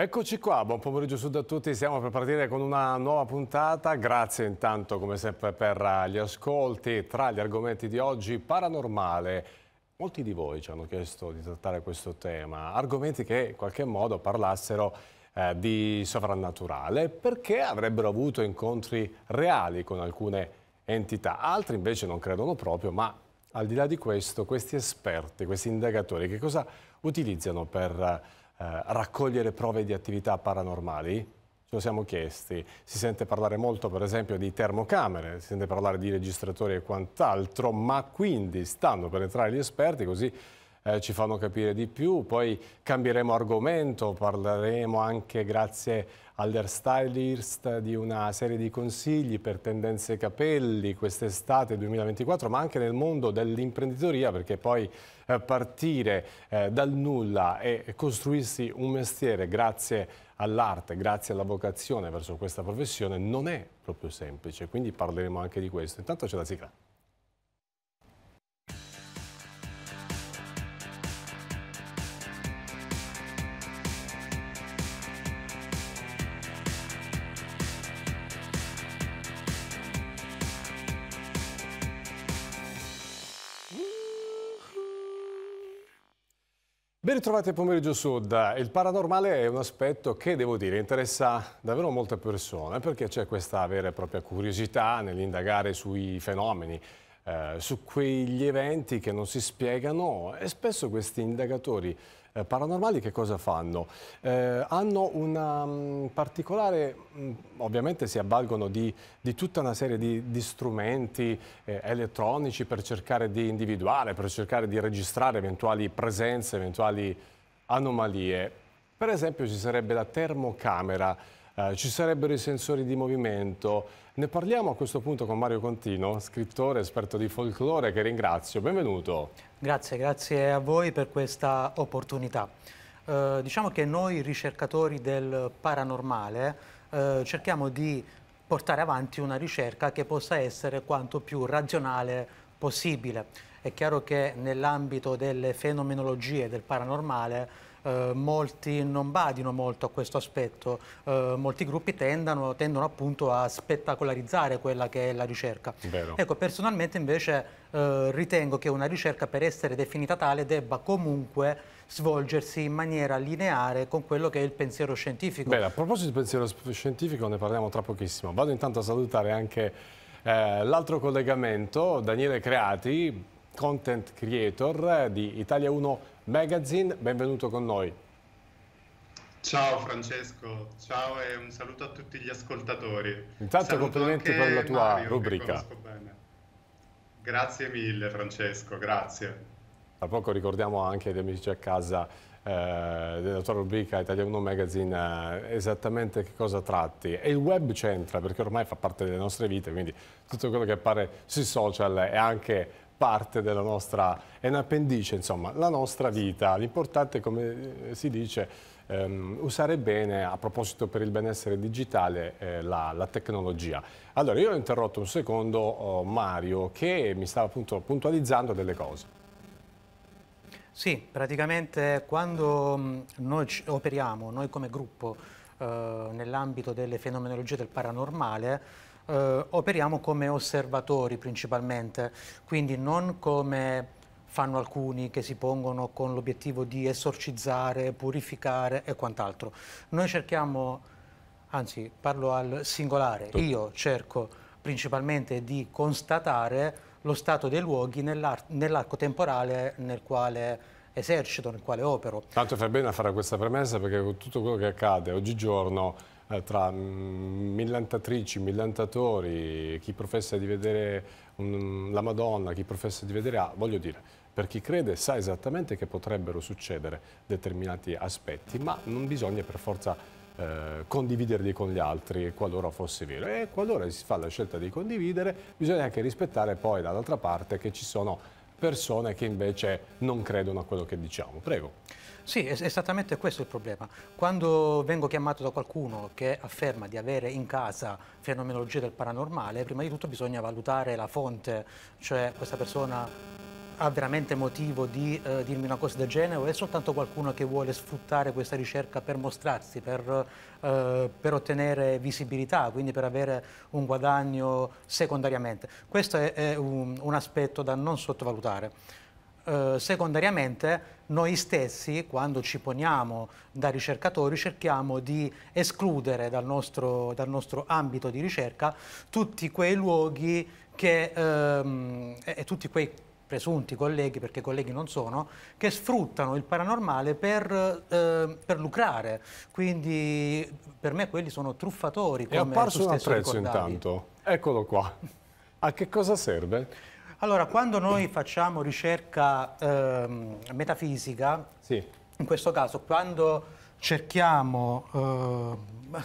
Eccoci qua, buon pomeriggio su da tutti, stiamo per partire con una nuova puntata, grazie intanto come sempre per gli ascolti, tra gli argomenti di oggi paranormale, molti di voi ci hanno chiesto di trattare questo tema, argomenti che in qualche modo parlassero eh, di sovrannaturale perché avrebbero avuto incontri reali con alcune entità, altri invece non credono proprio ma al di là di questo questi esperti, questi indagatori che cosa utilizzano per eh, raccogliere prove di attività paranormali? ce lo siamo chiesti. Si sente parlare molto per esempio di termocamere, si sente parlare di registratori e quant'altro, ma quindi stanno per entrare gli esperti così eh, ci fanno capire di più, poi cambieremo argomento, parleremo anche grazie all'hairstylist di una serie di consigli per tendenze capelli quest'estate 2024, ma anche nel mondo dell'imprenditoria, perché poi eh, partire eh, dal nulla e costruirsi un mestiere grazie all'arte, grazie alla vocazione verso questa professione non è proprio semplice, quindi parleremo anche di questo. Intanto c'è la sigla. Ben ritrovati a pomeriggio sud. Il paranormale è un aspetto che, devo dire, interessa davvero molte persone perché c'è questa vera e propria curiosità nell'indagare sui fenomeni, eh, su quegli eventi che non si spiegano e spesso questi indagatori eh, paranormali che cosa fanno? Eh, hanno una mh, mm, particolare, mh, mm, ovviamente si avvalgono di, di, tutta una serie di, di strumenti eh, elettronici per cercare di individuare, per cercare di registrare eventuali presenze, eventuali anomalie. Per esempio ci sarebbe la termocamera, eh, ci sarebbero i sensori di movimento. Ne parliamo a questo punto con Mario Contino, scrittore, esperto di folklore, che ringrazio. Benvenuto. Grazie, grazie a voi per questa opportunità. Eh, diciamo che noi ricercatori del paranormale eh, cerchiamo di portare avanti una ricerca che possa essere quanto più razionale possibile. È chiaro che nell'ambito delle fenomenologie del paranormale eh, molti non badino molto a questo aspetto, eh, molti gruppi tendano, tendono appunto a spettacolarizzare quella che è la ricerca. Vero. Ecco, personalmente invece eh, ritengo che una ricerca per essere definita tale debba comunque svolgersi in maniera lineare con quello che è il pensiero scientifico. Bene, a proposito di pensiero scientifico ne parliamo tra pochissimo. Vado intanto a salutare anche eh, l'altro collegamento, Daniele Creati, content creator eh, di Italia 1 Magazine, benvenuto con noi. Ciao Francesco, ciao e un saluto a tutti gli ascoltatori. Intanto saluto complimenti per la tua Mario, rubrica. Grazie mille Francesco, grazie. Tra poco ricordiamo anche agli amici a casa eh, della tua rubrica Italia 1 Magazine eh, esattamente che cosa tratti e il web c'entra perché ormai fa parte delle nostre vite quindi tutto quello che appare sui social è anche parte della nostra, è un appendice, insomma, la nostra vita. L'importante, come eh, si dice, ehm, usare bene, a proposito per il benessere digitale, eh, la, la, tecnologia. Allora, io ho interrotto un secondo oh, Mario che mi stava appunto puntualizzando delle cose. Sì, praticamente quando mm, noi operiamo, noi come gruppo, eh, nell'ambito delle fenomenologie del paranormale, eh, operiamo come osservatori principalmente, quindi non come fanno alcuni che si pongono con l'obiettivo di esorcizzare, purificare e quant'altro. Noi cerchiamo, anzi parlo al singolare, io cerco principalmente di constatare lo stato dei luoghi nell'arco temporale nel quale esercito, nel quale opero. Tanto fa bene a fare questa premessa perché con tutto quello che accade oggigiorno eh, tra mm, millantatrici, millantatori, chi professa di vedere um, la Madonna, chi professa di vedere A, voglio dire, per chi crede sa esattamente che potrebbero succedere determinati aspetti, ma non bisogna per forza eh, condividerli con gli altri qualora fosse vero e qualora si fa la scelta di condividere bisogna anche rispettare poi dall'altra parte che ci sono persone che invece non credono a quello che diciamo. Prego. Sì, es esattamente questo è il problema. Quando vengo chiamato da qualcuno che afferma di avere in casa fenomenologia del paranormale, prima di tutto bisogna valutare la fonte, cioè questa persona ha veramente motivo di eh, dirmi una cosa del genere o è soltanto qualcuno che vuole sfruttare questa ricerca per mostrarsi, per, eh, per ottenere visibilità, quindi per avere un guadagno secondariamente. Questo è, è un, un aspetto da non sottovalutare. Eh, secondariamente noi stessi, quando ci poniamo da ricercatori, cerchiamo di escludere dal nostro, dal nostro ambito di ricerca tutti quei luoghi che, ehm, e, e tutti quei presunti colleghi, perché colleghi non sono, che sfruttano il paranormale per, eh, per lucrare. Quindi per me quelli sono truffatori. È apparso un attrezzo ricordavi. intanto. Eccolo qua. A che cosa serve? Allora, quando noi facciamo ricerca eh, metafisica, sì. in questo caso, quando cerchiamo, eh,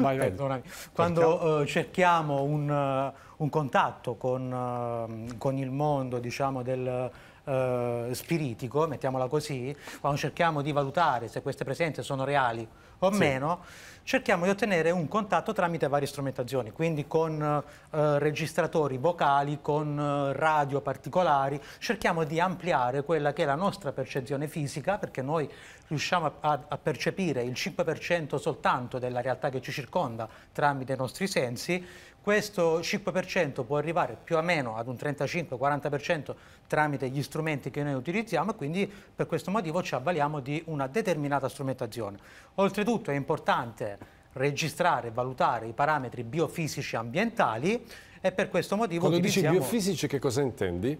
vai, eh, quando eh, cerchiamo un, eh, un contatto con, ehm, con, il mondo diciamo, del, eh, spiritico, mettiamola così, quando cerchiamo di valutare se queste presenze sono reali o sì. meno, cerchiamo di ottenere un contatto tramite varie strumentazioni, quindi con eh, registratori vocali, con eh, radio particolari, cerchiamo di ampliare quella che è la nostra percezione fisica, perché noi riusciamo a, a percepire il 5% soltanto della realtà che ci circonda tramite i nostri sensi, questo 5% può arrivare più o meno ad un 35-40% tramite gli strumenti che noi utilizziamo e quindi per questo motivo ci avvaliamo di una determinata strumentazione. Oltretutto è importante registrare e valutare i parametri biofisici ambientali e per questo motivo Quando utilizziamo... dici biofisici che cosa intendi?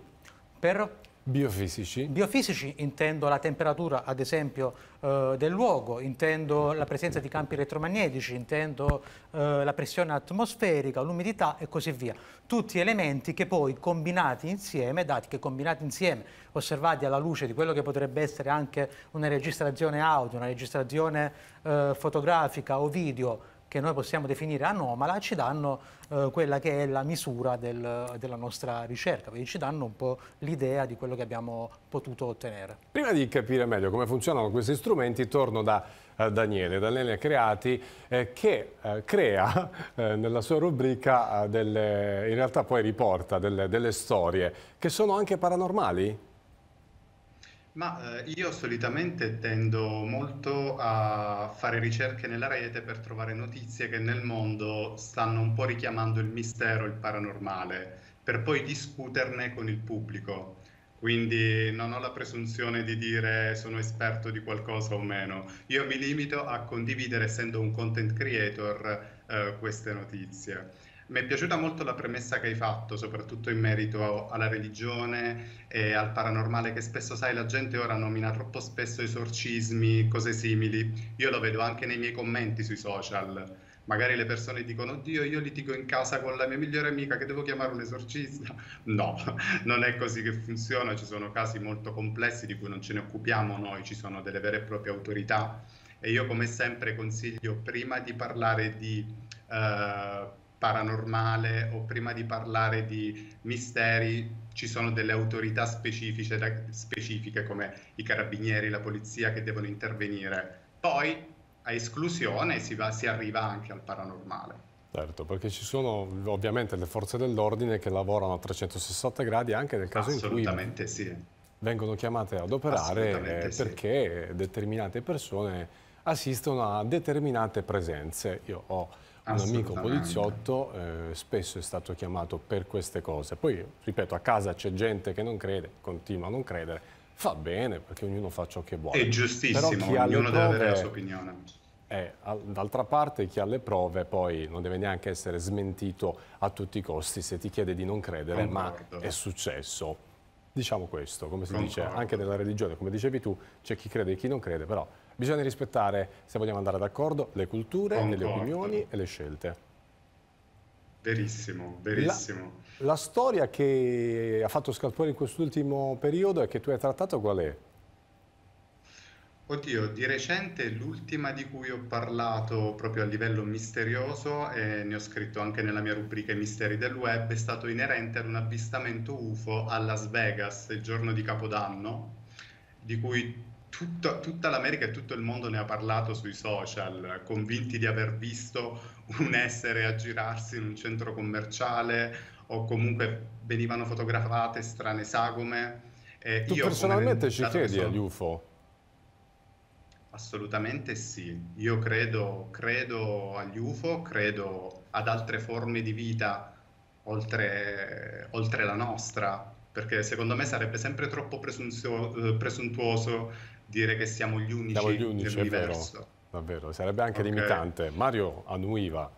Per Biofisici? Biofisici intendo la temperatura, ad esempio, eh, del luogo, intendo la presenza di campi elettromagnetici, intendo eh, la pressione atmosferica, l'umidità e così via. Tutti elementi che poi combinati insieme, dati che combinati insieme, osservati alla luce di quello che potrebbe essere anche una registrazione audio, una registrazione eh, fotografica o video, che noi possiamo definire anomala, ci danno eh, quella che è la misura del, della nostra ricerca, quindi ci danno un po' l'idea di quello che abbiamo potuto ottenere. Prima di capire meglio come funzionano questi strumenti, torno da eh, Daniele, Daniele Creati, eh, che eh, crea eh, nella sua rubrica eh, delle, in realtà poi riporta delle, delle storie che sono anche paranormali. Ma eh, io solitamente tendo molto a fare ricerche nella rete per trovare notizie che nel mondo stanno un po' richiamando il mistero, il paranormale, per poi discuterne con il pubblico. Quindi non ho la presunzione di dire sono esperto di qualcosa o meno. Io mi limito a condividere, essendo un content creator, eh, queste notizie. Mi è piaciuta molto la premessa che hai fatto, soprattutto in merito alla religione e al paranormale, che spesso, sai, la gente ora nomina troppo spesso esorcismi, cose simili. Io lo vedo anche nei miei commenti sui social. Magari le persone dicono, oddio, io litigo in casa con la mia migliore amica che devo chiamare un esorcista. No, non è così che funziona, ci sono casi molto complessi di cui non ce ne occupiamo noi, ci sono delle vere e proprie autorità e io come sempre consiglio prima di parlare di... Eh, paranormale o prima di parlare di misteri ci sono delle autorità specifiche, specifiche come i carabinieri, la polizia che devono intervenire. Poi a esclusione si, va, si arriva anche al paranormale. Certo, perché ci sono ovviamente le forze dell'ordine che lavorano a 360 gradi anche nel caso in cui sì. vengono chiamate ad operare perché sì. determinate persone assistono a determinate presenze. Io ho un amico poliziotto eh, spesso è stato chiamato per queste cose. Poi, ripeto, a casa c'è gente che non crede, continua a non credere, fa bene perché ognuno fa ciò che vuole. È giustissimo, Però chi ognuno prove, deve avere la sua opinione. Eh, d'altra parte chi ha le prove poi non deve neanche essere smentito a tutti i costi se ti chiede di non credere, Concordo. ma è successo. Diciamo questo, come si Concordo. dice anche nella religione, come dicevi tu, c'è chi crede e chi non crede, però bisogna rispettare, se vogliamo andare d'accordo, le culture, Concordo. le opinioni e le scelte. Verissimo, verissimo. La, la storia che ha fatto scalpore in quest'ultimo periodo e che tu hai trattato qual è? Oddio, di recente l'ultima di cui ho parlato proprio a livello misterioso, e ne ho scritto anche nella mia rubrica I misteri del web, è stato inerente ad un avvistamento UFO a Las Vegas il giorno di Capodanno, di cui Tutta, tutta, l'America e tutto il mondo ne ha parlato sui social, convinti di aver visto un essere aggirarsi in un centro commerciale o comunque venivano fotografate strane sagome. Eh, tu io, personalmente ci credi agli UFO? Assolutamente sì, io credo, credo agli UFO, credo ad altre forme di vita oltre, oltre la nostra, perché secondo me sarebbe sempre troppo presunzio- eh, presuntuoso dire che siamo gli unici, siamo gli unici nell'universo. Davvero, sarebbe anche okay. limitante. Mario annuiva.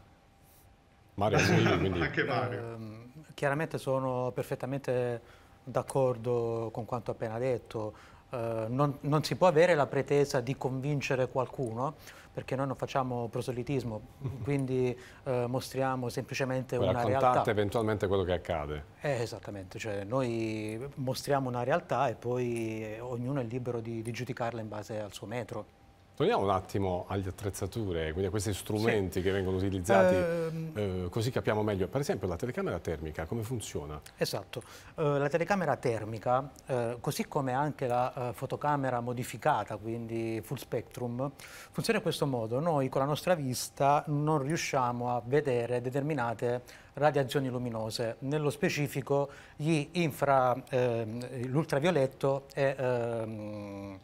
Mario annuiva, quindi... anche Mario. Eh, chiaramente sono perfettamente d'accordo con quanto appena detto. Eh, non, non si può avere la pretesa di convincere qualcuno perché noi non facciamo proselitismo, quindi eh, mostriamo semplicemente una realtà. Raccontate eventualmente quello che accade. Eh, esattamente, cioè noi mostriamo una realtà e poi eh, ognuno è libero di, di giudicarla in base al suo metro. Torniamo un attimo alle attrezzature, quindi a questi strumenti sì. che vengono utilizzati, eh, eh, così capiamo meglio. Per esempio la telecamera termica, come funziona? Esatto, eh, la telecamera termica, eh, così come anche la eh, fotocamera modificata, quindi full spectrum, funziona in questo modo. Noi con la nostra vista non riusciamo a vedere determinate radiazioni luminose, nello specifico ehm, l'ultravioletto e ehm,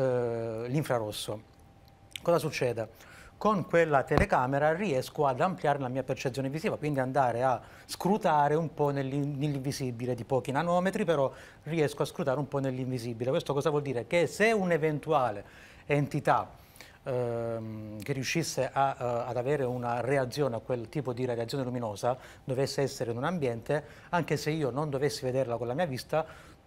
eh, l'infrarosso. Cosa succede? Con quella telecamera riesco ad ampliare la mia percezione visiva, quindi andare a scrutare un po' nell'invisibile di pochi nanometri, però riesco a scrutare un po' nell'invisibile. Questo cosa vuol dire? Che se un'eventuale entità ehm, che riuscisse a, a, eh, ad avere una reazione a quel tipo di radiazione luminosa dovesse essere in un ambiente, anche se io non dovessi vederla con la mia vista,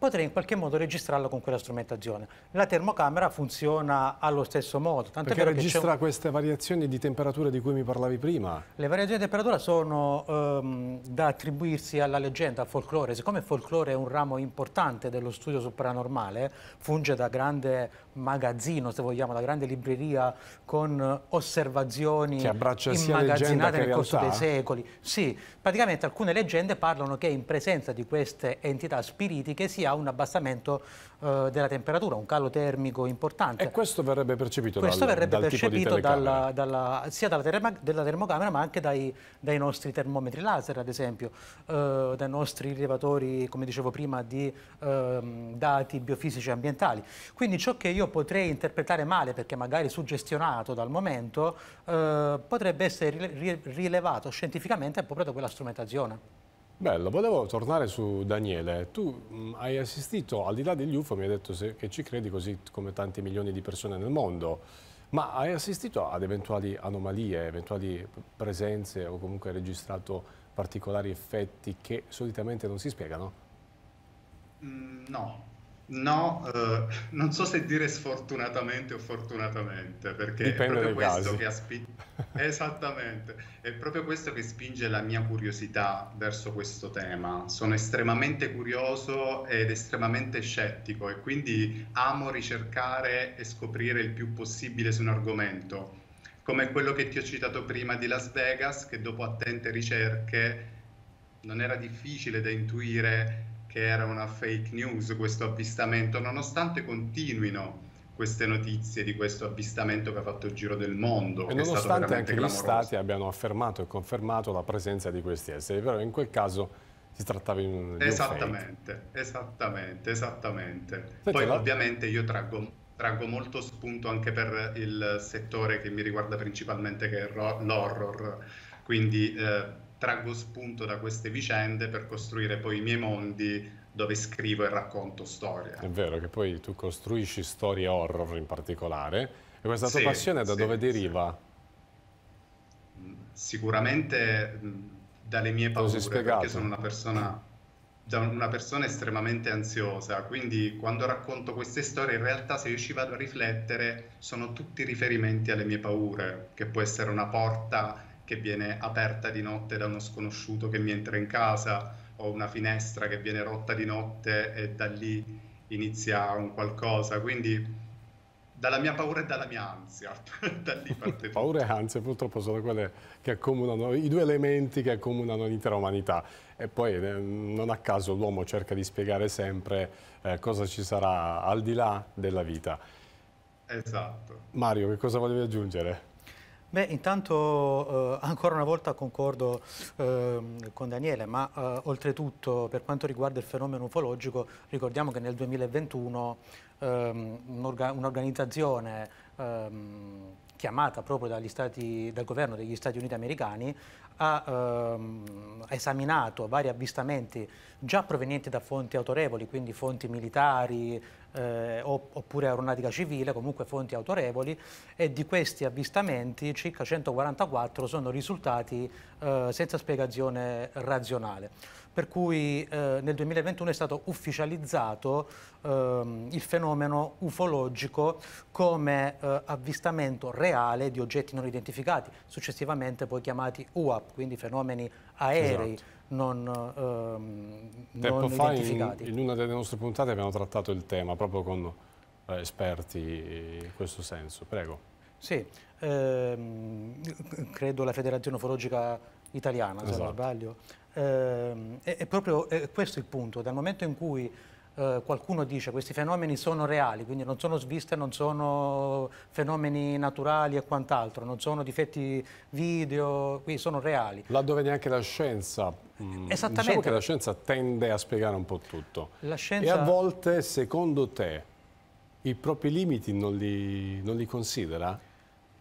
potrei in qualche modo registrarlo con quella strumentazione. La termocamera funziona allo stesso modo. Tant'è Perché registra un... queste variazioni di temperatura di cui mi parlavi prima? Le variazioni di temperatura sono um, da attribuirsi alla leggenda, al folklore. Siccome il folklore è un ramo importante dello studio sul paranormale, funge da grande magazzino, se vogliamo, la grande libreria con osservazioni immagazzinate nel corso dei secoli. Sì, praticamente alcune leggende parlano che in presenza di queste entità spiritiche si ha un abbassamento eh, della temperatura, un calo termico importante. E questo verrebbe percepito questo dal, verrebbe dal percepito dalla, dalla, sia dalla, term dalla, termocamera ma anche dai, dai, nostri termometri laser, ad esempio, eh, dai nostri rilevatori, come dicevo prima, di eh, dati biofisici e ambientali. Quindi ciò che io io potrei interpretare male perché magari suggestionato dal momento, eh, potrebbe essere rilevato scientificamente proprio da quella strumentazione. Bello, volevo tornare su Daniele. Tu mh, mm, hai assistito, al di là degli UFO, mi hai detto se, che ci credi così come tanti milioni di persone nel mondo, ma hai assistito ad eventuali anomalie, eventuali presenze o comunque hai registrato particolari effetti che solitamente non si spiegano? Mm, no, No, eh, non so se dire sfortunatamente o fortunatamente, perché Dipende è proprio questo casi. che spinto. esattamente, è proprio questo che spinge la mia curiosità verso questo tema. Sono estremamente curioso ed estremamente scettico e quindi amo ricercare e scoprire il più possibile su un argomento, come quello che ti ho citato prima di Las Vegas, che dopo attente ricerche non era difficile da intuire che era una fake news questo avvistamento, nonostante continuino queste notizie di questo avvistamento che ha fatto il giro del mondo. E nonostante anche clamoroso. gli stati abbiano affermato e confermato la presenza di questi esseri, però in quel caso si trattava di un esattamente, esattamente, esattamente. Senti, Poi la... ovviamente io traggo, traggo, molto spunto anche per il settore che mi riguarda principalmente che è l'horror, quindi eh, traggo spunto da queste vicende per costruire poi i miei mondi dove scrivo e racconto storie. È vero che poi tu costruisci storie horror in particolare e questa tua sì, passione da sì, dove deriva? Sì. Mm, sicuramente mm, dalle mie paure, perché sono una persona da una persona estremamente ansiosa, quindi quando racconto queste storie in realtà se io ci vado a riflettere sono tutti riferimenti alle mie paure, che può essere una porta che viene aperta di notte da uno sconosciuto che mi entra in casa o una finestra che viene rotta di notte e da lì inizia un qualcosa. Quindi dalla mia paura e dalla mia ansia. da lì parte paura e ansia purtroppo sono quelle che accomunano, i due elementi che accomunano l'intera umanità. E poi eh, non a caso l'uomo cerca di spiegare sempre eh, cosa ci sarà al di là della vita. Esatto. Mario, che cosa volevi aggiungere? Beh, intanto eh, ancora una volta concordo eh, con Daniele, ma eh, oltretutto per quanto riguarda il fenomeno ufologico ricordiamo che nel 2021 ehm, un'organizzazione ehm, chiamata proprio dal governo degli Stati Uniti americani ha, ehm, esaminato vari avvistamenti già provenienti da fonti autorevoli, quindi fonti militari eh, oppure aeronautica civile, comunque fonti autorevoli, e di questi avvistamenti circa 144 sono risultati eh, senza spiegazione razionale per cui eh, nel 2021 è stato ufficializzato eh, il fenomeno ufologico come eh, avvistamento reale di oggetti non identificati, successivamente poi chiamati UAP, quindi fenomeni aerei. Esatto. Non, ehm, non identificati. In, in una delle nostre puntate abbiamo trattato il tema proprio con eh, esperti in questo senso. Prego. Sì, ehm, credo la Federazione Ufologica Italiana, esatto. se non esatto. sbaglio, eh, è, proprio è questo il punto, dal momento in cui eh, qualcuno dice che questi fenomeni sono reali, quindi non sono sviste, non sono fenomeni naturali e quant'altro, non sono difetti video, qui sono reali. Laddove neanche la scienza, mh, mm, Esattamente. diciamo che la scienza tende a spiegare un po' tutto. Scienza... E a volte, secondo te, i propri limiti non li, non li considera?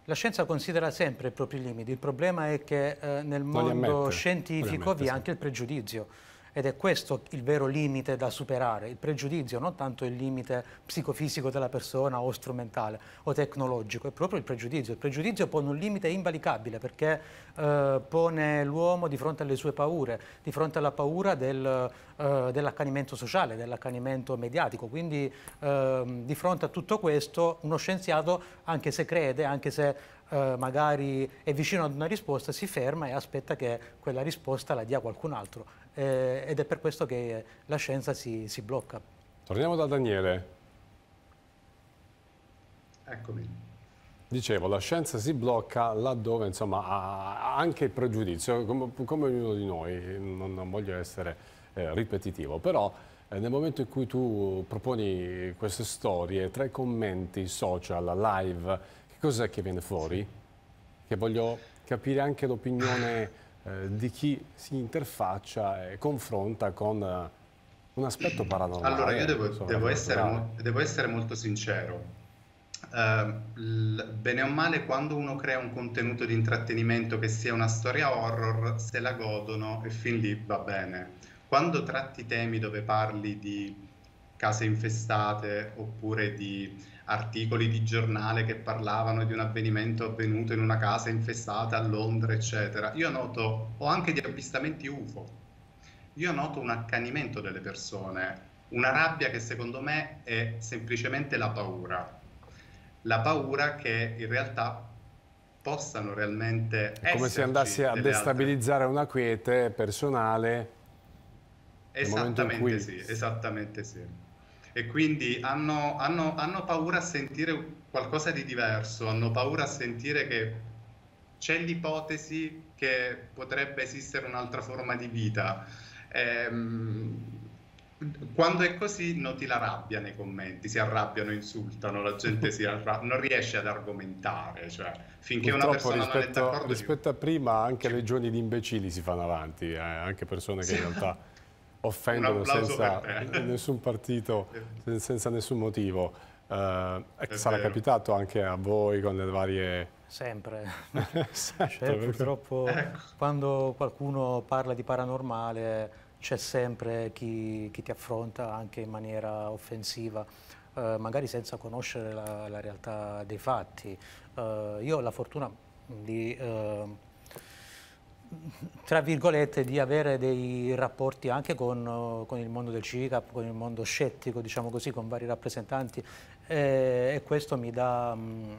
La scienza considera sempre i propri limiti, il problema è che eh, nel mondo scientifico vi è anche il pregiudizio ed è questo il vero limite da superare, il pregiudizio, non tanto il limite psicofisico della persona o strumentale o tecnologico, è proprio il pregiudizio. Il pregiudizio pone un limite invalicabile perché eh, pone l'uomo di fronte alle sue paure, di fronte alla paura del, eh, dell'accanimento sociale, dell'accanimento mediatico, quindi eh, di fronte a tutto questo uno scienziato, anche se crede, anche se eh, magari è vicino ad una risposta, si ferma e aspetta che quella risposta la dia qualcun altro. Eh, ed è per questo che la scienza si, si blocca. Torniamo da Daniele. Eccomi. Dicevo, la scienza si blocca laddove insomma, ha anche il pregiudizio, come, come ognuno di noi, non, non voglio essere eh, ripetitivo, però eh, nel momento in cui tu proponi queste storie, tra i commenti social, live, cos'è che viene fuori? Che voglio capire anche l'opinione eh, di chi si interfaccia e confronta con eh, un aspetto paranormale. Allora, io devo, devo, eh, essere, devo essere, molto sincero. Uh, bene o male, quando uno crea un contenuto di intrattenimento che sia una storia horror, se la godono e fin lì va bene. Quando tratti temi dove parli di case infestate oppure di articoli di giornale che parlavano di un avvenimento avvenuto in una casa infestata a Londra, eccetera. Io noto, o anche di avvistamenti UFO, io noto un accanimento delle persone, una rabbia che secondo me è semplicemente la paura. La paura che in realtà possano realmente è come se andassi a destabilizzare altre. una quiete personale. Esattamente cui... sì, esattamente sì e quindi hanno, hanno, hanno paura a sentire qualcosa di diverso, hanno paura a sentire che c'è l'ipotesi che potrebbe esistere un'altra forma di vita. Ehm, quando è così noti la rabbia nei commenti, si arrabbiano, insultano, la gente si arrabbia, non riesce ad argomentare, cioè, finché Purtroppo una persona rispetto, non è d'accordo. Rispetto più. a prima anche legioni di imbecilli si fanno avanti, eh, anche persone che in realtà offendono senza nessun partito, senza nessun motivo. Eh, sarà vero. capitato anche a voi con le varie... Sempre. Eh, esatto, eh, purtroppo ecco. quando qualcuno parla di paranormale c'è sempre chi, chi, ti affronta anche in maniera offensiva, eh, magari senza conoscere la, la, realtà dei fatti. Eh, io ho la fortuna di ehm, tra virgolette, di avere dei rapporti anche con, eh, con il mondo del CICAP, con il mondo scettico, diciamo così, con vari rappresentanti eh, e questo mi dà um,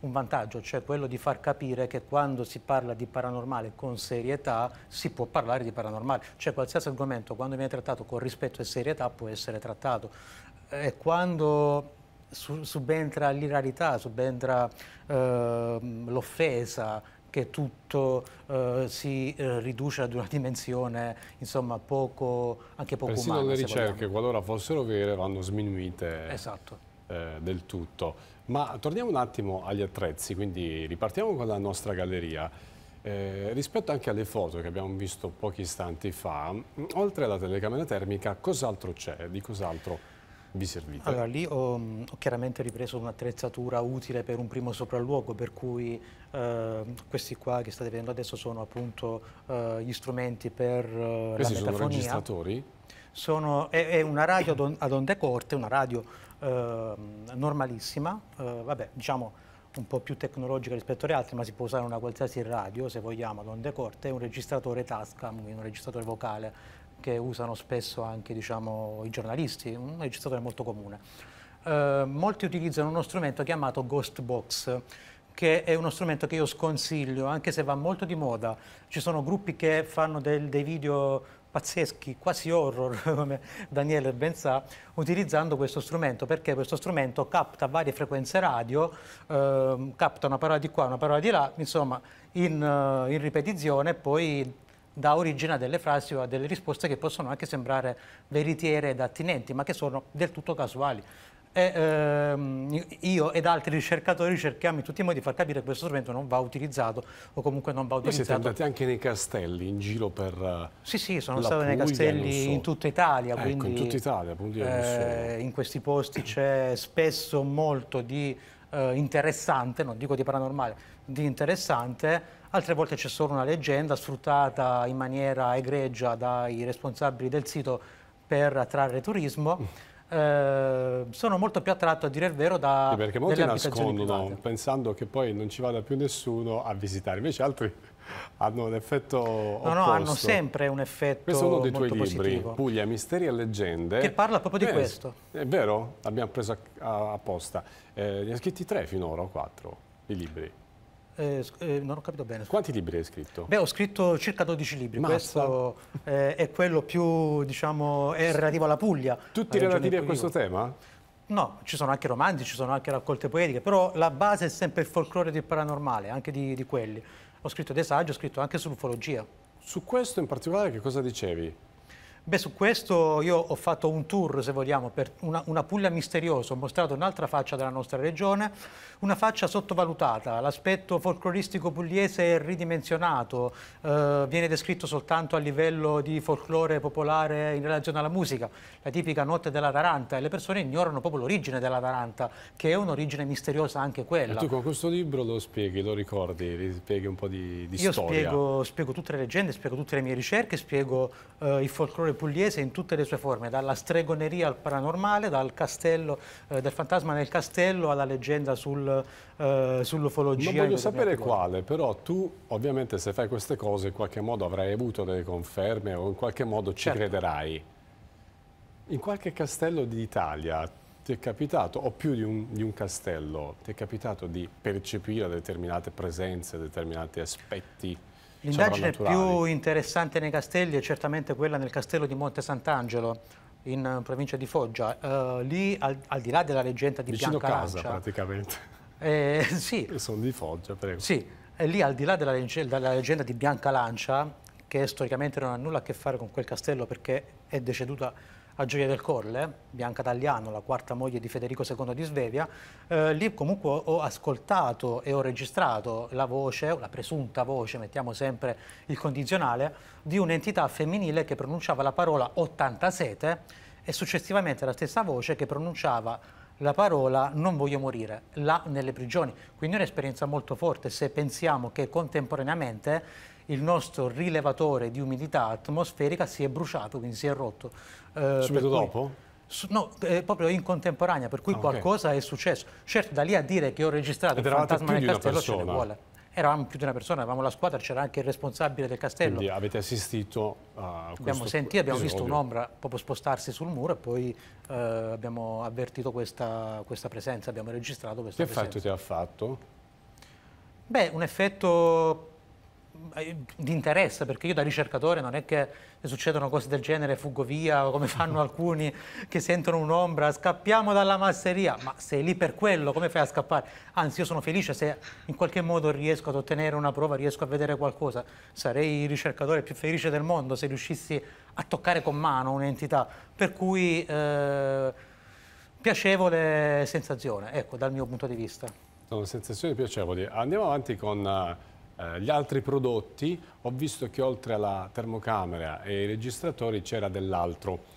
un vantaggio, cioè quello di far capire che quando si parla di paranormale con serietà si può parlare di paranormale, cioè qualsiasi argomento quando viene trattato con rispetto e serietà può essere trattato e quando su, subentra l'irarità, subentra eh, l'offesa, che tutto eh, si eh, riduce ad una dimensione insomma poco, anche poco Persino umana. le ricerche, qualora fossero vere, vanno sminuite esatto. eh, del tutto. Ma torniamo un attimo agli attrezzi, quindi ripartiamo con la nostra galleria. Eh, rispetto anche alle foto che abbiamo visto pochi istanti fa, mm, oltre alla telecamera termica, cos'altro c'è? Di cos'altro vi servite? Allora, lì ho, mm, ho chiaramente ripreso un'attrezzatura utile per un primo sopralluogo, per cui eh, questi qua che state vedendo adesso sono appunto eh, gli strumenti per eh, questi la metafonia. Questi sono registratori? Sono, è, è, una radio ad, onde corte, una radio ehm, eh, normalissima, vabbè, diciamo un po' più tecnologica rispetto alle altre, ma si può usare una qualsiasi radio, se vogliamo, ad onde corte, è un registratore tasca, quindi un registratore vocale che usano spesso anche diciamo, i giornalisti, un registratore molto comune. Eh, molti utilizzano uno strumento chiamato Ghost Box, che è uno strumento che io sconsiglio, anche se va molto di moda. Ci sono gruppi che fanno del, dei video pazzeschi, quasi horror, come Daniele ben sa, utilizzando questo strumento, perché questo strumento capta varie frequenze radio, eh, capta una parola di qua, una parola di là, insomma, in, eh, in ripetizione, poi dà origine a delle frasi o a delle risposte che possono anche sembrare veritiere ed attinenti, ma che sono del tutto casuali. E, ehm, io ed altri ricercatori cerchiamo in tutti i modi di far capire che questo strumento non va utilizzato o comunque non va utilizzato. Voi siete andati anche nei castelli in giro per Sì, sì, sono stato nei castelli so. in tutta Italia. Eh, quindi, in tutta Italia, Puglia, eh, so. In questi posti c'è spesso molto di eh, interessante, non dico di paranormale, di interessante altre volte c'è solo una leggenda sfruttata in maniera egregia dai responsabili del sito per attrarre turismo. Mm. Eh, sono molto più attratto a dire il vero da sì, perché molti nascondono private. pensando che poi non ci vada più nessuno a visitare invece altri hanno un effetto no, no, hanno sempre un effetto questo è uno dei tuoi positivo. libri Puglia Misteri e Leggende che parla proprio di eh, questo è vero? l'abbiamo preso apposta eh, ne hai scritti tre finora o quattro i libri eh, eh, non ho capito bene. Quanti libri hai scritto? Beh, ho scritto circa 12 libri. Mazza. Questo eh, è quello più, diciamo, è relativo alla Puglia. Tutti relativi a questo tema? No, ci sono anche romanzi, ci sono anche raccolte poetiche, però la base è sempre il folklore del paranormale, anche di, di quelli. Ho scritto dei saggi, ho scritto anche sull'ufologia. Su questo in particolare che cosa dicevi? Beh, su questo io ho fatto un tour, se vogliamo, per una, una Puglia misteriosa, ho mostrato un'altra faccia della nostra regione, una faccia sottovalutata, l'aspetto folcloristico pugliese è ridimensionato, eh, viene descritto soltanto a livello di folklore popolare in relazione alla musica, la tipica notte della Taranta, e le persone ignorano proprio l'origine della Taranta, che è un'origine misteriosa anche quella. E tu con questo libro lo spieghi, lo ricordi, spieghi un po' di, di io storia? Io spiego, spiego, tutte le leggende, spiego tutte le mie ricerche, spiego eh, il folklore pugliese in tutte le sue forme, dalla stregoneria al paranormale, dal castello, eh, del fantasma nel castello alla leggenda sul, eh, sull'ufologia. Non voglio sapere quale, però tu ovviamente se fai queste cose in qualche modo avrai avuto delle conferme o in qualche modo ci certo. crederai. In qualche castello d'Italia ti è capitato, o più di un, di un, castello, ti è capitato di percepire determinate presenze, determinati aspetti? L'indagine più interessante nei castelli è certamente quella nel castello di Monte Sant'Angelo, in eh, provincia di Foggia. Uh, lì, al, al, di là della leggenda di Vicino Bianca praticamente. Eh, sì. Sono di Foggia, prego. Sì, e lì al di là della, della leggenda di Bianca Lancia, che storicamente non ha nulla a che fare con quel castello perché è deceduta a Gioia del Corle, Bianca Tagliano, la quarta moglie di Federico II di Svevia, eh, lì comunque ho ascoltato e ho registrato la voce, la presunta voce, mettiamo sempre il condizionale, di un'entità femminile che pronunciava la parola 87 e successivamente la stessa voce che pronunciava la parola non voglio morire, là nelle prigioni. Quindi è un'esperienza molto forte se pensiamo che contemporaneamente il nostro rilevatore di umidità atmosferica si è bruciato, quindi si è rotto. Eh, Subito dopo? su, no, eh, proprio in contemporanea, per cui ah, qualcosa è successo. Certo, da lì a dire che ho registrato il fantasma nel castello ce ne vuole. Eravamo più di una persona, avevamo la squadra, c'era anche il responsabile del castello. Quindi avete assistito a questo Abbiamo sentito, abbiamo episodio. visto un'ombra proprio spostarsi sul muro e poi eh, abbiamo avvertito questa, questa, presenza, abbiamo registrato questa che presenza. Che effetto ti ha fatto? Beh, un effetto eh, di interesse, perché io da ricercatore non è che succedono cose del genere, fuggo via, come fanno alcuni che sentono un'ombra, scappiamo dalla masseria, ma sei lì per quello, come fai a scappare? Anzi, io sono felice se in qualche modo riesco ad ottenere una prova, riesco a vedere qualcosa. Sarei il ricercatore più felice del mondo se riuscissi a toccare con mano un'entità, per cui eh, piacevole sensazione, ecco, dal mio punto di vista. Sono sensazioni piacevoli. Andiamo avanti con... Uh eh, gli altri prodotti ho visto che oltre alla termocamera e ai registratori c'era dell'altro.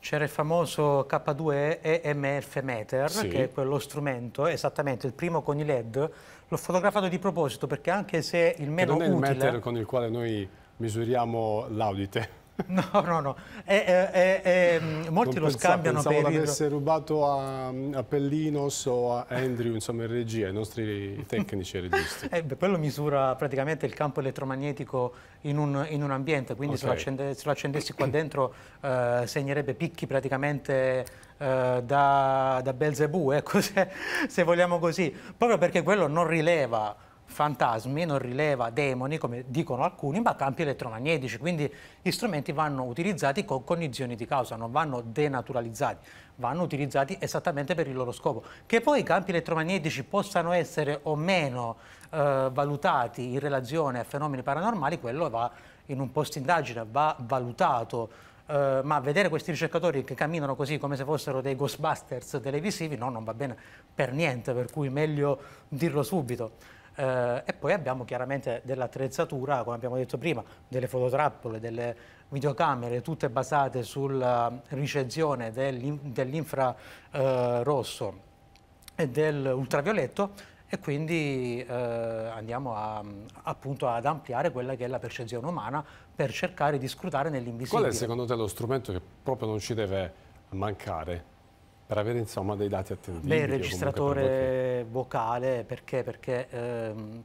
C'era il famoso K2 EMF Meter, sì. che è quello strumento, esattamente il primo con i LED. L'ho fotografato di proposito perché anche se il meno che non è utile... il meter con il quale noi misuriamo l'audite. No, no, no. E, e, e, molti non lo pensa, scambiano per... Pensavo l'avesse il... rubato a, mm, a, Pellinos o a Andrew, insomma, in regia, i nostri tecnici e registi. Eh, beh, quello misura praticamente il campo elettromagnetico in un, in un ambiente, quindi okay. se, lo accendessi qua dentro eh, segnerebbe picchi praticamente eh, da, da Belzebù, ecco, se, se vogliamo così. Proprio perché quello non rileva fantasmi, non rileva demoni, come dicono alcuni, ma campi elettromagnetici. Quindi gli strumenti vanno utilizzati con cognizioni di causa, non vanno denaturalizzati, vanno utilizzati esattamente per il loro scopo. Che poi i campi elettromagnetici possano essere o meno eh, valutati in relazione a fenomeni paranormali, quello va in un post indagine, va valutato. Uh, ma vedere questi ricercatori che camminano così come se fossero dei Ghostbusters televisivi, no, non va bene per niente, per cui meglio dirlo subito. Eh, e poi abbiamo chiaramente dell'attrezzatura, come abbiamo detto prima, delle fototrappole, delle videocamere, tutte basate sulla ricezione dell'infrarosso eh, e dell'ultravioletto e quindi eh, andiamo a, appunto ad ampliare quella che è la percezione umana per cercare di scrutare nell'invisibile. Qual è secondo te lo strumento che proprio non ci deve mancare per avere insomma dei dati attendibili. Beh, il registratore vocale perché? Perché ehm,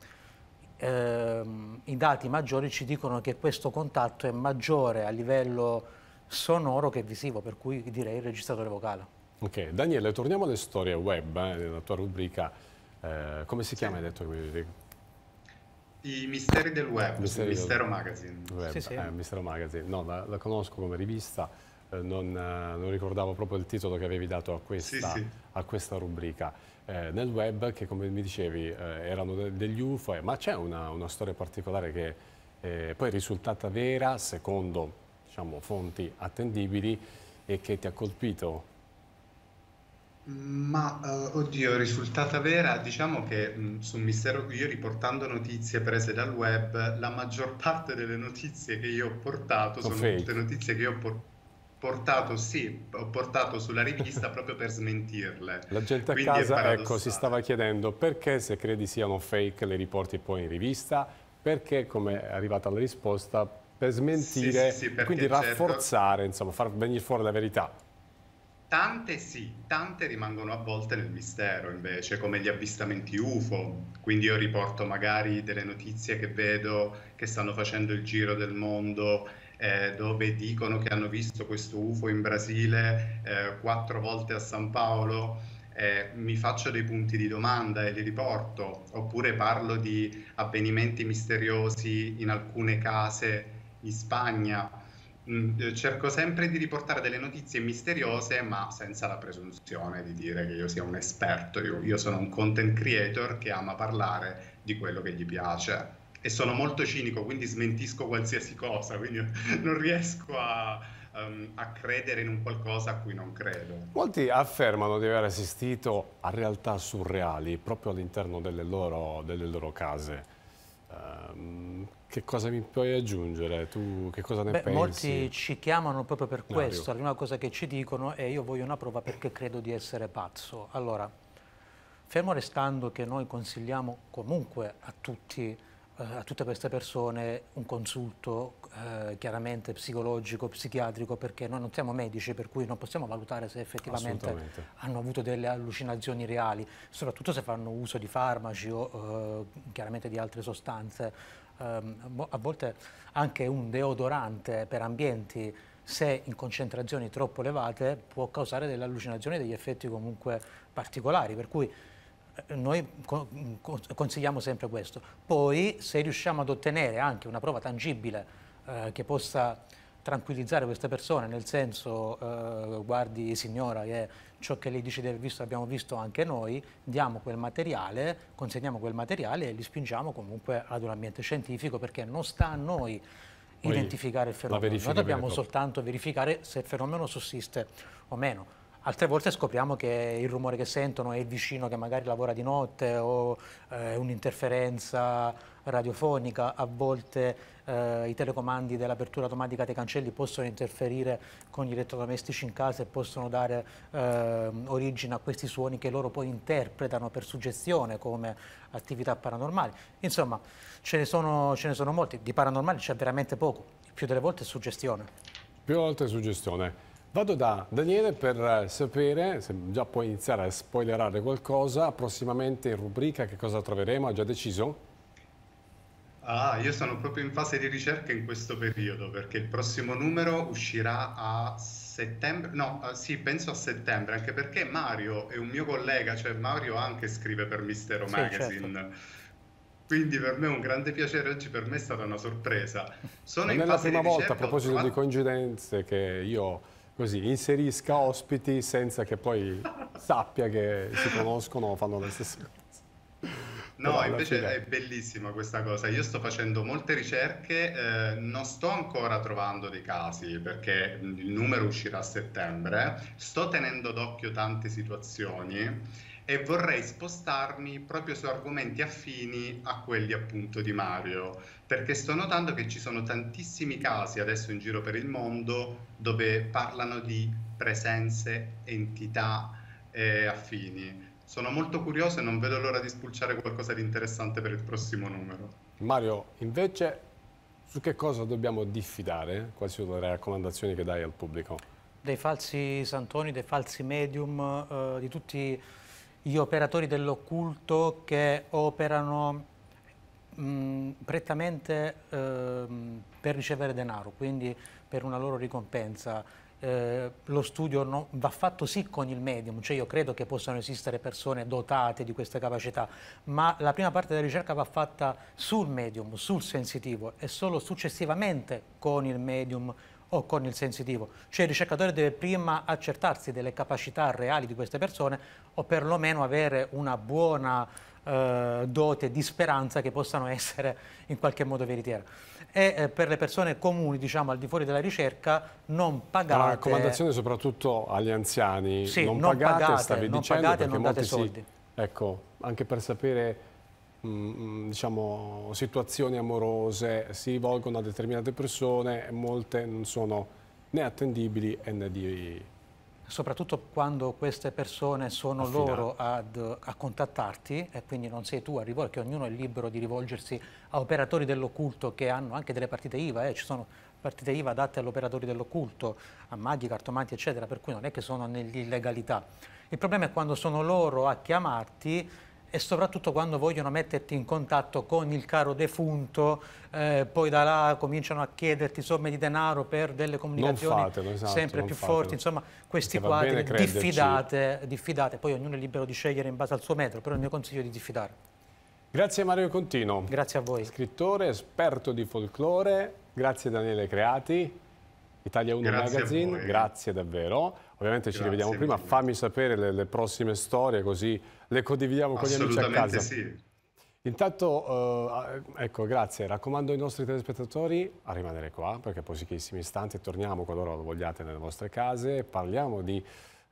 ehm, i dati maggiori ci dicono che questo contatto è maggiore a livello sonoro che visivo, per cui direi il registratore vocale. Ok, Daniele, torniamo alle storie web, eh, nella tua rubrica, eh, come si chiama sì. hai detto? I misteri del web, Misteri Mistero del... Magazine. Web, sì, sì. Eh, Mistero Magazine, no, la, la conosco come rivista, eh, non, eh, non, ricordavo proprio il titolo che avevi dato a questa, sì, sì. A questa rubrica. Eh, nel web che come mi dicevi eh, erano de degli UFO, eh, ma c'è una, una, storia particolare che eh, poi è risultata vera secondo diciamo, fonti attendibili e che ti ha colpito? Ma uh, oddio, risultata vera, diciamo che mh, mm, sul mistero, io riportando notizie prese dal web, la maggior parte delle notizie che io ho portato sono, sono tutte notizie che io ho portato portato, sì, ho portato sulla rivista proprio per smentirle. La gente a Quindi casa ecco, si stava chiedendo perché se credi siano fake le riporti poi in rivista, perché come è arrivata la risposta per smentire, sì, sì, sì, quindi certo rafforzare, certo, insomma, far venire fuori la verità. Tante sì, tante rimangono avvolte nel mistero invece, come gli avvistamenti UFO, quindi io riporto magari delle notizie che vedo che stanno facendo il giro del mondo eh, dove dicono che hanno visto questo UFO in Brasile eh, quattro volte a San Paolo, eh, mi faccio dei punti di domanda e li riporto, oppure parlo di avvenimenti misteriosi in alcune case in Spagna. Mm, eh, cerco sempre di riportare delle notizie misteriose, ma senza la presunzione di dire che io sia un esperto. io, io sono un content creator che ama parlare di quello che gli piace e sono molto cinico, quindi smentisco qualsiasi cosa, quindi non riesco a, um, a credere in un qualcosa a cui non credo. Molti affermano di aver assistito a realtà surreali proprio all'interno delle, delle loro, case. Um, che cosa mi puoi aggiungere? Tu che cosa ne Beh, pensi? Molti ci chiamano proprio per Mario. questo. La prima cosa che ci dicono è io voglio una prova perché credo di essere pazzo. Allora, fermo restando che noi consigliamo comunque a tutti a tutte queste persone un consulto eh, chiaramente psicologico, psichiatrico, perché noi non siamo medici, per cui non possiamo valutare se effettivamente hanno avuto delle allucinazioni reali, soprattutto se fanno uso di farmaci o eh, chiaramente di altre sostanze. Eh, a volte anche un deodorante per ambienti se in concentrazioni troppo elevate può causare delle allucinazioni e degli effetti comunque particolari, per cui eh, noi consigliamo sempre questo. Poi se riusciamo ad ottenere anche una prova tangibile eh, che possa tranquillizzare queste persone, nel senso eh, guardi signora che ciò che lei dice di aver visto l'abbiamo visto anche noi, diamo quel materiale, consegniamo quel materiale e li spingiamo comunque ad un ambiente scientifico perché non sta a noi Poi identificare il fenomeno, noi dobbiamo soltanto verificare se il fenomeno sussiste o meno. Altre volte scopriamo che il rumore che sentono è il vicino che magari lavora di notte o eh, un'interferenza radiofonica, a volte eh, i telecomandi dell'apertura automatica dei cancelli possono interferire con gli elettrodomestici in casa e possono dare eh, origine a questi suoni che loro poi interpretano per suggestione come attività paranormali. Insomma, ce ne sono, ce ne sono molti, di paranormali c'è veramente poco, più delle volte è suggestione. Più volte è suggestione. Vado da Daniele per eh, sapere, se già puoi iniziare a spoilerare qualcosa, prossimamente in rubrica che cosa troveremo, ha già deciso? Ah, io sono proprio in fase di ricerca in questo periodo perché il prossimo numero uscirà a settembre, no, eh, sì, penso a settembre, anche perché Mario è un mio collega, cioè Mario anche scrive per Mistero sì, Magazine. Certo. Quindi per me è un grande piacere, oggi per me è stata una sorpresa. Sono non è la prima volta, ricerca, a proposito trovato... di coincidenze, che io così inserisca ospiti senza che poi sappia che si conoscono o fanno le stesse cose. No, invece è bellissima questa cosa. Io sto facendo molte ricerche, eh, non sto ancora trovando dei casi perché il numero uscirà a settembre. Sto tenendo d'occhio tante situazioni e vorrei spostarmi proprio su argomenti affini a quelli appunto di Mario, perché sto notando che ci sono tantissimi casi adesso in giro per il mondo dove parlano di presenze, entità eh, affini. Sono molto curioso e non vedo l'ora di spulciare qualcosa di interessante per il prossimo numero. Mario, invece su che cosa dobbiamo diffidare? Quali sono le raccomandazioni che dai al pubblico? Dei falsi santoni, dei falsi medium, eh, di tutti gli operatori dell'occulto che operano mh, mm, prettamente eh, per ricevere denaro, quindi per una loro ricompensa. Eh, lo studio no, va fatto sì con il medium, cioè io credo che possano esistere persone dotate di queste capacità, ma la prima parte della ricerca va fatta sul medium, sul sensitivo e solo successivamente con il medium o con il sensitivo. Cioè il ricercatore deve prima accertarsi delle capacità reali di queste persone o perlomeno avere una buona eh, dote di speranza che possano essere in qualche modo veritiere. E eh, per le persone comuni, diciamo, al di fuori della ricerca, non pagate... La raccomandazione soprattutto agli anziani, sì, non, non pagate, pagate, stavi non dicendo, pagate, non date soldi. Si... Ecco, anche per sapere Mm, diciamo, situazioni amorose, si rivolgono a determinate persone e molte non sono né attendibili né di... Soprattutto quando queste persone sono Affidate. loro ad, a contattarti e quindi non sei tu a rivolgerti, ognuno è libero di rivolgersi a operatori dell'occulto che hanno anche delle partite IVA, eh, ci sono partite IVA adatte agli operatori dell'occulto, a maghi, cartomanti, eccetera, per cui non è che sono nell'illegalità. Il problema è quando sono loro a chiamarti e soprattutto quando vogliono metterti in contatto con il caro defunto, eh, poi da là cominciano a chiederti somme di denaro per delle comunicazioni fatelo, esatto, sempre più fatelo. forti, insomma questi quadri diffidate, diffidate, poi ognuno è libero di scegliere in base al suo metro, però il mio consiglio è di diffidare. Grazie Mario Contino. Grazie a voi. Scrittore, esperto di folklore. Grazie Daniele Creati. Italia 1 Magazine, grazie davvero. Ovviamente ci rivediamo prima, mille. fammi sapere le, le, prossime storie così le condividiamo con gli amici a casa. Sì. Intanto, eh, ecco, grazie, raccomando ai nostri telespettatori a rimanere qua perché a pochissimi istanti torniamo qualora lo vogliate nelle vostre case, parliamo di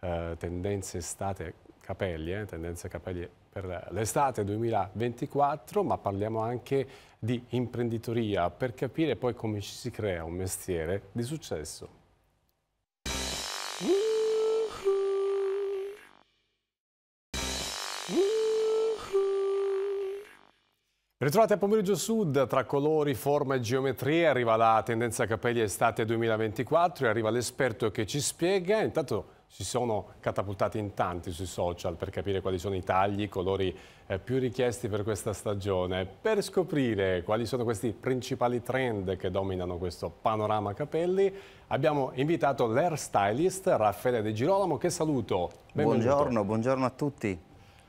eh, tendenze estate capelli, eh, tendenze capelli per l'estate 2024, ma parliamo anche di imprenditoria per capire poi come ci si crea un mestiere di successo. Ritrovate a pomeriggio sud, tra colori, forma e geometrie arriva la tendenza capelli estate 2024 e arriva l'esperto che ci spiega, intanto si sono catapultati in tanti sui social per capire quali sono i tagli, i colori eh, più richiesti per questa stagione, per scoprire quali sono questi principali trend che dominano questo panorama capelli. Abbiamo invitato l'air stylist Raffaele De Girolamo che saluto. Benvenuto. Buongiorno, buongiorno a tutti.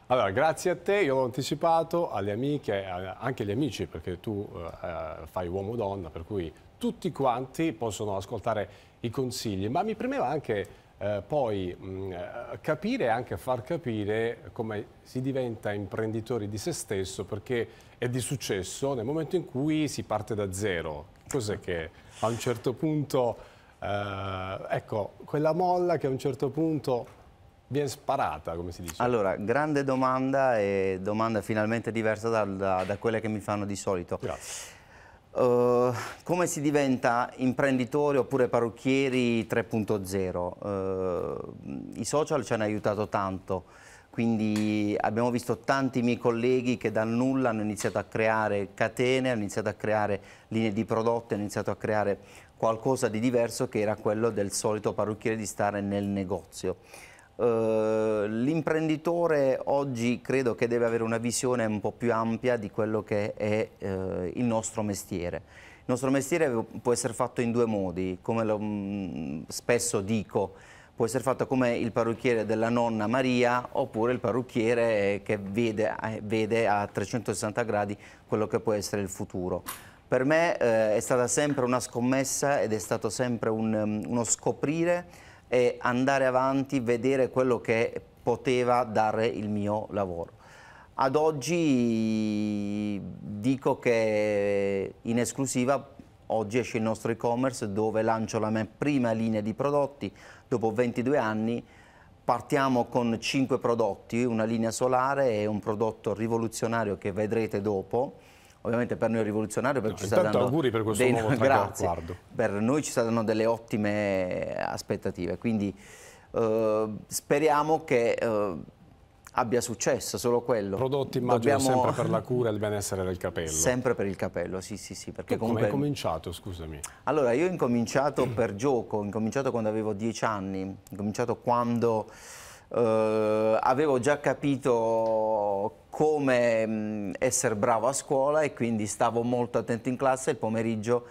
Allora, grazie a te, io l'ho anticipato, alle amiche, anche agli amici, perché tu eh, fai uomo-donna, per cui tutti quanti possono ascoltare i consigli, ma mi premeva anche eh, poi mh, mm, eh, capire e anche far capire come si diventa imprenditori di se stesso perché è di successo nel momento in cui si parte da zero. Cos'è che a un certo punto, eh, ecco, quella molla che a un certo punto viene sparata, come si dice? Allora, grande domanda e domanda finalmente diversa da, da, da quelle che mi fanno di solito. Grazie. Uh, come si diventa imprenditori oppure parrucchieri 3.0? Uh, eh, I social ci hanno aiutato tanto, quindi abbiamo visto tanti miei colleghi che dal nulla hanno iniziato a creare catene, hanno iniziato a creare linee di prodotti, hanno iniziato a creare qualcosa di diverso che era quello del solito parrucchiere di stare nel negozio. Eh, l'imprenditore oggi credo che deve avere una visione un po' più ampia di quello che è eh, il nostro mestiere. Il nostro mestiere può essere fatto in due modi, come lo, mh, mm, spesso dico, può essere fatto come il parrucchiere della nonna Maria oppure il parrucchiere che vede, eh, vede a 360 gradi quello che può essere il futuro. Per me eh, è stata sempre una scommessa ed è stato sempre un, mm, uno scoprire e andare avanti, vedere quello che poteva dare il mio lavoro. Ad oggi dico che in esclusiva oggi esce il nostro e-commerce dove lancio la mia prima linea di prodotti dopo 22 anni partiamo con 5 prodotti, una linea solare e un prodotto rivoluzionario che vedrete dopo ovviamente per noi rivoluzionario perché no, ci stanno auguri per questo dei, nuovo grazie, per noi ci saranno delle ottime eh, aspettative quindi eh, speriamo che eh, abbia successo solo quello prodotti immagino Dobbiamo... sempre per la cura e il benessere del capello sempre per il capello sì sì sì perché comunque... come hai cominciato scusami allora io ho incominciato per gioco ho incominciato quando avevo dieci anni ho incominciato quando eh, avevo già capito come mh, mm, essere bravo a scuola e quindi stavo molto attento in classe il pomeriggio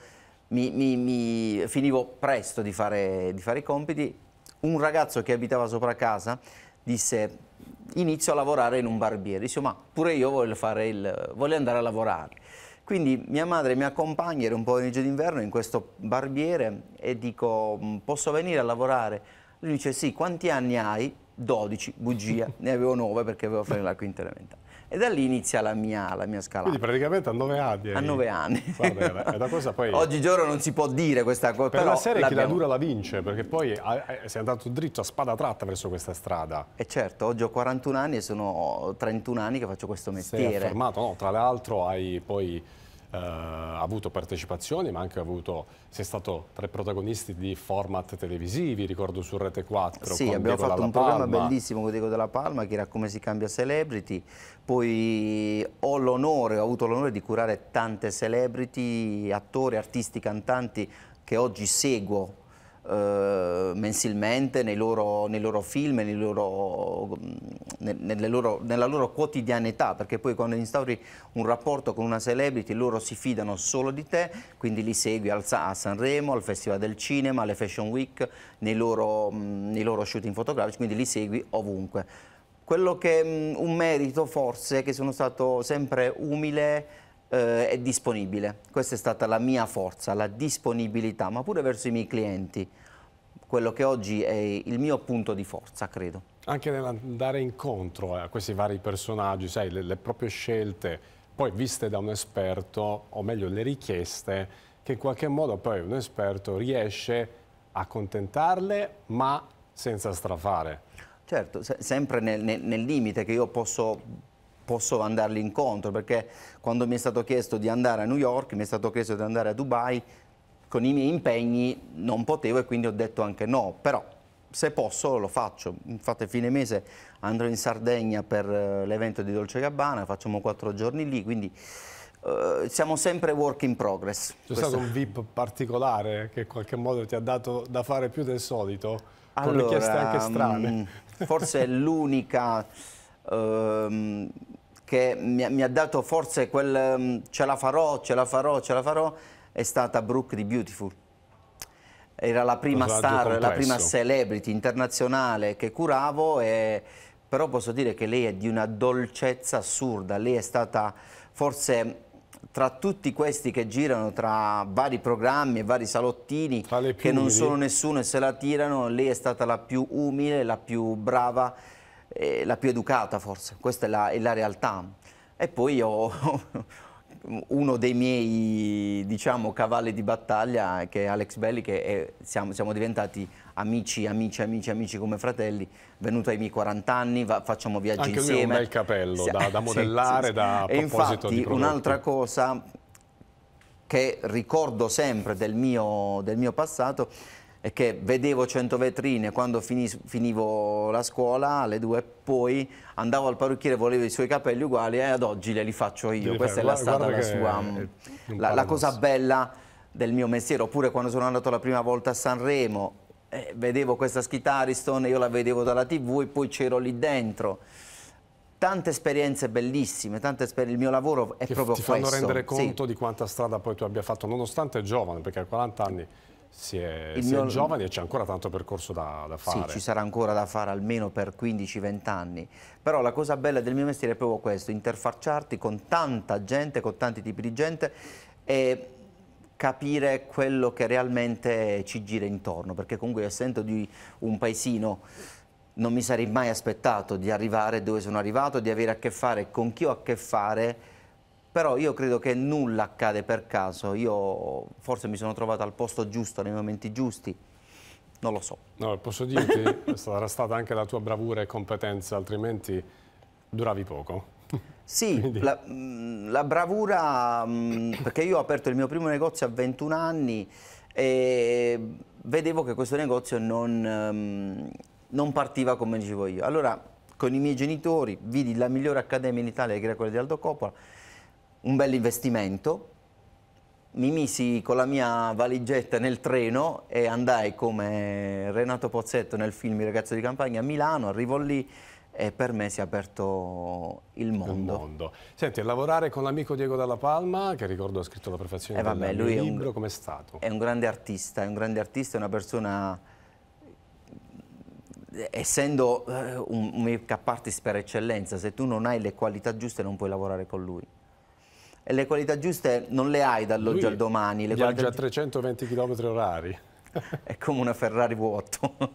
mi, mi, mi finivo presto di fare, di fare i compiti. Un ragazzo che abitava sopra casa disse inizio a lavorare in un barbiere. Dicevo, ma pure io voglio, il, voglio, andare a lavorare. Quindi mia madre mi accompagna, era un pomeriggio d'inverno, in questo barbiere e dico, posso venire a lavorare? Lui dice, sì, quanti anni hai? 12, bugia, ne avevo 9 perché avevo finito la quinta elementare. E da lì inizia la mia, la mia, scalata. Quindi praticamente a 9 anni. A 9 anni. Guarda, è Da cosa poi... Oggigiorno non si può dire questa cosa. Per però la serie chi la dura la vince, perché poi eh, eh, sei andato dritto a spada tratta verso questa strada. E eh, certo, oggi ho 41 anni e sono 31 anni che faccio questo mestiere. Sei affermato, no? Tra l'altro hai poi eh, avuto partecipazioni ma anche avuto, sei stato tra i protagonisti di format televisivi, ricordo su Rete 4. Sì, abbiamo Diego fatto Dalla un Palma. programma bellissimo con Diego della Palma che era come si cambia celebrity, poi ho l'onore, ho avuto l'onore di curare tante celebrity, attori, artisti, cantanti che oggi seguo eh, mensilmente nei loro, nei loro film, nei loro, mm, nelle loro, nella loro quotidianità, perché poi quando instauri un rapporto con una celebrity loro si fidano solo di te, quindi li segui a Sanremo, al Festival del Cinema, alle Fashion Week, nei loro, mm, nei loro shooting fotografici, quindi li segui ovunque. Quello che è mm, un merito forse, che sono stato sempre umile, eh, è disponibile. Questa è stata la mia forza, la disponibilità, ma pure verso i miei clienti. Quello che oggi è il mio punto di forza, credo. Anche nell'andare incontro eh, a questi vari personaggi, sai, le, le proprie scelte, poi viste da un esperto, o meglio le richieste, che in qualche modo poi un esperto riesce a contentarle, ma senza strafare. Certo, se sempre nel, nel, nel limite che io posso posso andarli incontro, perché quando mi è stato chiesto di andare a New York, mi è stato chiesto di andare a Dubai, con i miei impegni non potevo e quindi ho detto anche no, però se posso lo faccio, infatti a fine mese andrò in Sardegna per eh, l'evento di Dolce Gabbana, facciamo quattro giorni lì, quindi eh, siamo sempre work in progress. C'è Questa... stato un VIP particolare che in qualche modo ti ha dato da fare più del solito, allora, con richieste anche strane. Mm, forse è l'unica... Ehm, che mi, mi ha dato forse quel um, ce la farò, ce la farò, ce la farò, è stata Brooke di Beautiful. Era la prima star, complesso. la prima celebrity internazionale che curavo, e, però posso dire che lei è di una dolcezza assurda, lei è stata forse tra tutti questi che girano tra vari programmi e vari salottini che non sono nessuno e se la tirano, lei è stata la più umile, la più brava eh, la più educata forse, questa è la, è la realtà. E poi ho uno dei miei diciamo, cavalli di battaglia che è Alex Belli, che è, siamo, siamo, diventati amici, amici, amici, amici come fratelli, venuto ai miei 40 anni, va, facciamo viaggi Anche insieme. Anche lui un bel capello da, da modellare, sì, sì, da sì. infatti un'altra cosa che ricordo sempre del mio, del mio passato e che vedevo 100 vetrine quando finivo la scuola alle due poi andavo al parrucchiere volevo i suoi capelli uguali e ad oggi le li faccio io questa fare, è la, stata la, sua, mm. la, la cosa bella del mio mestiere oppure quando sono andato la prima volta a Sanremo eh, vedevo questa Ariston io la vedevo dalla tv e poi c'ero lì dentro tante esperienze bellissime, tante esper il mio lavoro è che proprio questo. Ti fanno questo. rendere conto sì. di quanta strada poi tu abbia fatto, nonostante giovane, perché a 40 anni si è, si mio... è giovani e c'è ancora tanto percorso da, da, fare. Sì, ci sarà ancora da fare almeno per 15-20 anni. Però la cosa bella del mio mestiere è proprio questo, interfacciarti con tanta gente, con tanti tipi di gente e capire quello che realmente ci gira intorno, perché comunque essendo di un paesino non mi sarei mai aspettato di arrivare dove sono arrivato, di avere a che fare con chi ho a che fare però io credo che nulla accade per caso, io forse mi sono trovato al posto giusto, nei momenti giusti, non lo so. No, posso dirti, sarà stata anche la tua bravura e competenza, altrimenti duravi poco. Sì, la, mm, la, bravura, mm, perché io ho aperto il mio primo negozio a 21 anni e vedevo che questo negozio non, mm, non partiva come dicevo io. Allora, con i miei genitori, vidi la migliore accademia in Italia, che era quella di Aldo Coppola, un bel investimento, mi misi con la mia valigetta nel treno e andai come Renato Pozzetto nel film Il ragazzo di campagna a Milano, arrivo lì e per me si è aperto il mondo. Il mondo. Senti, lavorare con l'amico Diego Dalla Palma, che ricordo ha scritto la prefazione eh, vabbè, del libro, com'è stato? È un grande artista, è un grande artista, è una persona essendo eh, un make-up artist per eccellenza, se tu non hai le qualità giuste non puoi lavorare con lui le qualità giuste non le hai dall'oggi al domani. Le viaggia a 320 km orari. È come una Ferrari vuoto.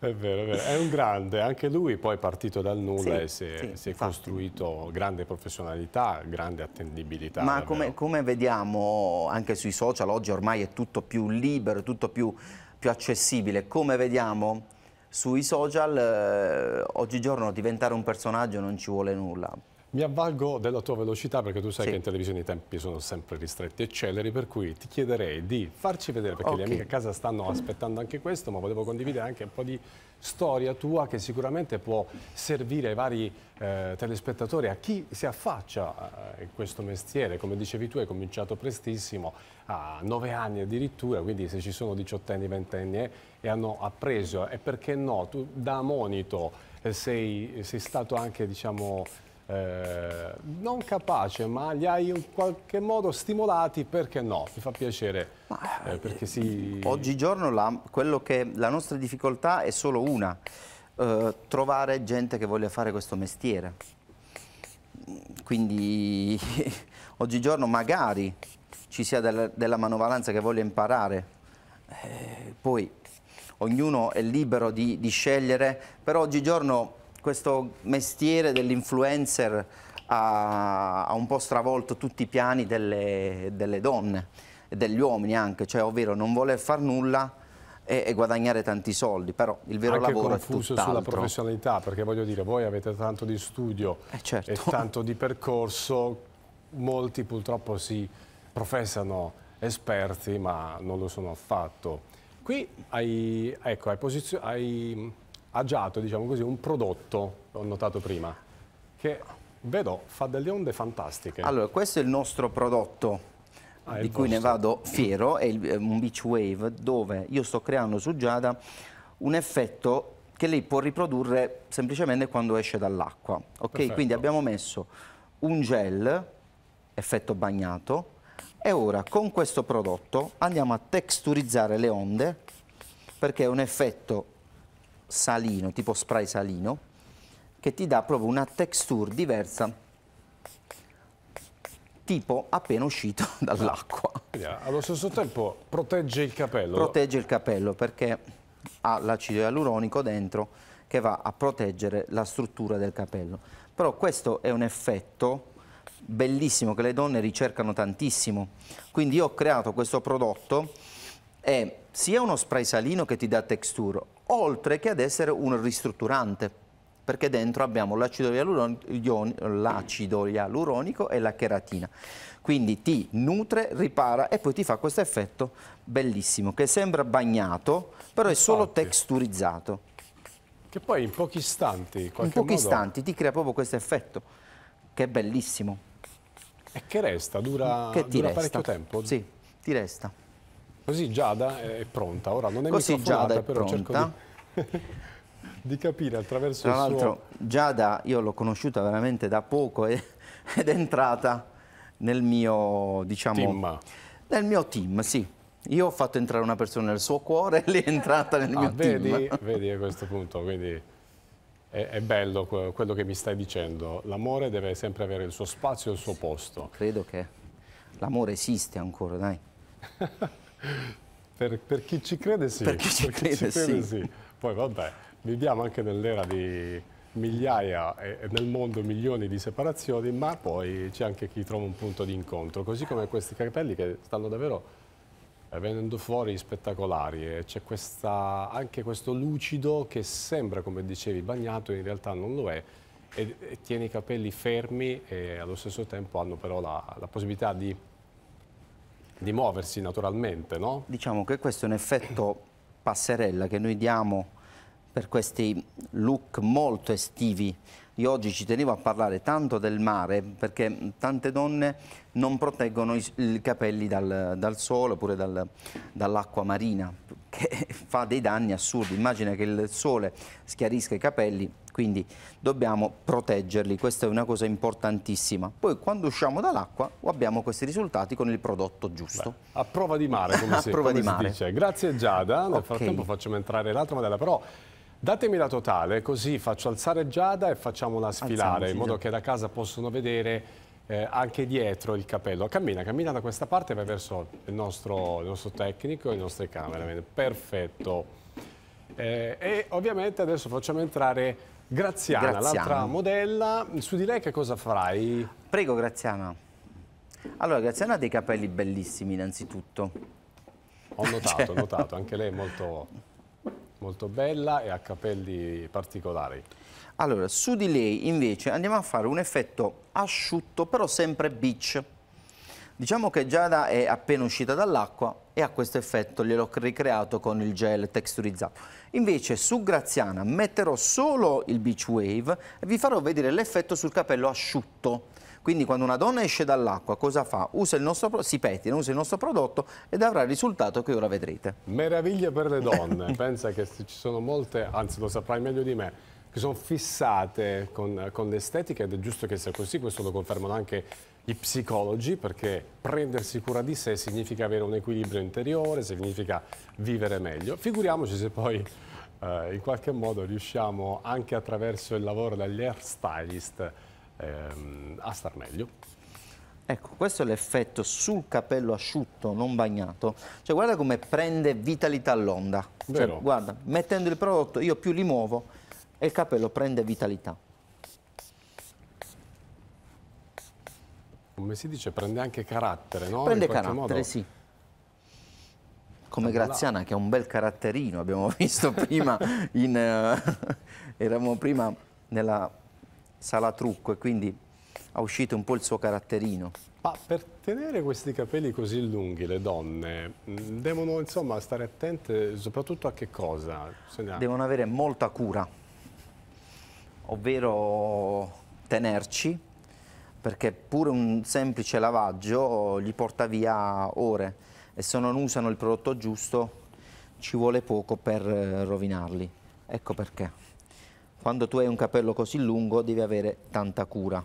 è, vero, è vero, è un grande, anche lui poi è partito dal nulla sì, e si è, sì, si è costruito grande professionalità, grande attendibilità. Ma come, come, vediamo anche sui social, oggi ormai è tutto più libero, tutto più, più accessibile, come vediamo sui social eh, oggigiorno diventare un personaggio non ci vuole nulla mi avvalgo della tua velocità perché tu sai sì. che in televisione i tempi sono sempre ristretti e celeri, per cui ti chiederei di farci vedere, perché okay. le amiche a casa stanno aspettando anche questo, ma volevo condividere anche un po' di storia tua che sicuramente può servire ai vari eh, telespettatori, a chi si affaccia eh, in questo mestiere. Come dicevi tu hai cominciato prestissimo, a nove anni addirittura, quindi se ci sono diciottenni, ventenni eh, e hanno appreso, eh, e perché no, tu da monito eh, sei, sei stato anche diciamo, eh, non capace, ma li hai in qualche modo stimolati, perché no? Mi fa piacere, ma, eh, perché si... Oggigiorno la, che, la, nostra difficoltà è solo una, eh, trovare gente che voglia fare questo mestiere. Quindi oggigiorno magari ci sia del, della manovalanza che voglia imparare, eh, poi ognuno è libero di, di scegliere, però oggigiorno questo mestiere dell'influencer ha, ha, un po' stravolto tutti i piani delle, delle donne e degli uomini anche, cioè ovvero non voler far nulla e, e guadagnare tanti soldi, però il vero anche lavoro è confuso sulla professionalità, perché voglio dire, voi avete tanto di studio eh certo. e tanto di percorso, molti purtroppo si professano esperti ma non lo sono affatto. Qui hai, ecco, hai, hai agiato, diciamo così, un prodotto, ho notato prima, che vedo fa delle onde fantastiche. Allora, questo è il nostro prodotto. Ah, di cui vostro. ne vado fiero, è, eh, un beach wave dove io sto creando su Giada un effetto che lei può riprodurre semplicemente quando esce dall'acqua. Okay? Quindi abbiamo messo un gel, effetto bagnato, e ora con questo prodotto andiamo a texturizzare le onde perché è un effetto salino, tipo spray salino, che ti dà proprio una texture diversa, tipo appena uscito dall'acqua. Allo stesso tempo protegge il capello. Protegge il capello perché ha l'acido ialuronico dentro che va a proteggere la struttura del capello. Però questo è un effetto bellissimo che le donne ricercano tantissimo. Quindi io ho creato questo prodotto è sia uno spray salino che ti dà texture oltre che ad essere un ristrutturante, perché dentro abbiamo l'acido ialuronico, ialuronico e la cheratina. Quindi ti nutre, ripara e poi ti fa questo effetto bellissimo, che sembra bagnato, però è solo texturizzato. Che poi in pochi istanti, in, in pochi modo... istanti ti crea proprio questo effetto, che è bellissimo. E che resta? Dura, che dura resta. parecchio tempo? Sì, ti resta. Così Giada è pronta, ora non è Così Giada è però pronta. cerco di, di, capire attraverso Tra il suo... Tra l'altro Giada io l'ho conosciuta veramente da poco ed è entrata nel mio, diciamo, team. Nel mio team, sì. Io ho fatto entrare una persona nel suo cuore e lei è entrata nel ah, mio vedi, team. Vedi a questo punto, quindi è, è bello quello che mi stai dicendo. L'amore deve sempre avere il suo spazio e il suo posto. Credo che l'amore esiste ancora, dai. Per, per, chi ci crede sì. Per chi ci, per crede, chi ci crede, sì. sì. Poi vabbè, viviamo anche nell'era di migliaia e, e nel mondo milioni di separazioni, ma poi c'è anche chi trova un punto di incontro, così come questi capelli che stanno davvero venendo fuori spettacolari e c'è anche questo lucido che sembra, come dicevi, bagnato, in realtà non lo è, e, e tiene i capelli fermi e allo stesso tempo hanno però la, la possibilità di di muoversi naturalmente, no? Diciamo che questo è un effetto passerella che noi diamo per questi look molto estivi io oggi ci tenevo a parlare tanto del mare perché tante donne non proteggono i, i capelli dal, dal, sole oppure dal, dall'acqua marina che fa dei danni assurdi. Immagina che il sole schiarisca i capelli, quindi dobbiamo proteggerli. Questa è una cosa importantissima. Poi quando usciamo dall'acqua abbiamo questi risultati con il prodotto giusto. Beh, a prova di mare, come, si, a prova come di mare. dice. Grazie Giada, nel okay. frattempo facciamo entrare l'altra modella, però... Datemi la totale, così faccio alzare Giada e facciamola sfilare, Alziamoci, in modo già. che da casa possono vedere eh, anche dietro il capello. Cammina, cammina da questa parte e vai verso il nostro, il nostro tecnico e i nostri cameraman. Perfetto. Eh, e ovviamente adesso facciamo entrare Graziana, Graziana. l'altra modella. Su di lei che cosa farai? Prego Graziana. Allora, Graziana ha dei capelli bellissimi innanzitutto. Ho notato, cioè... ho notato, anche lei è molto molto bella e ha capelli particolari. Allora, su di lei invece andiamo a fare un effetto asciutto, però sempre beach. Diciamo che Giada è appena uscita dall'acqua e ha questo effetto, gliel'ho ricreato con il gel texturizzato. Invece su Graziana metterò solo il beach wave e vi farò vedere l'effetto sul capello asciutto. Quindi quando una donna esce dall'acqua, cosa fa? Usa il nostro, si pettina, usa il nostro prodotto ed avrà il risultato che ora vedrete. Meraviglia per le donne. Pensa che ci sono molte, anzi lo saprai meglio di me, che sono fissate con, con l'estetica ed è giusto che sia così, questo lo confermano anche i psicologi perché prendersi cura di sé significa avere un equilibrio interiore, significa vivere meglio. Figuriamoci se poi eh, in qualche modo riusciamo anche attraverso il lavoro degli hair stylist ehm, a star meglio. Ecco, questo è l'effetto sul capello asciutto, non bagnato. Cioè, guarda come prende vitalità l'onda. Cioè, guarda, mettendo il prodotto, io più li muovo e il capello prende vitalità. Come si dice, prende anche carattere, no? Prende carattere, modo. sì come Graziana che ha un bel caratterino, abbiamo visto prima, in, uh, eravamo prima nella sala trucco e quindi ha uscito un po' il suo caratterino. Ma per tenere questi capelli così lunghi le donne mm, devono insomma stare attente soprattutto a che cosa? Bisogna... Devono avere molta cura, ovvero tenerci perché pure un semplice lavaggio gli porta via ore e se non usano il prodotto giusto ci vuole poco per eh, rovinarli. Ecco perché quando tu hai un capello così lungo devi avere tanta cura.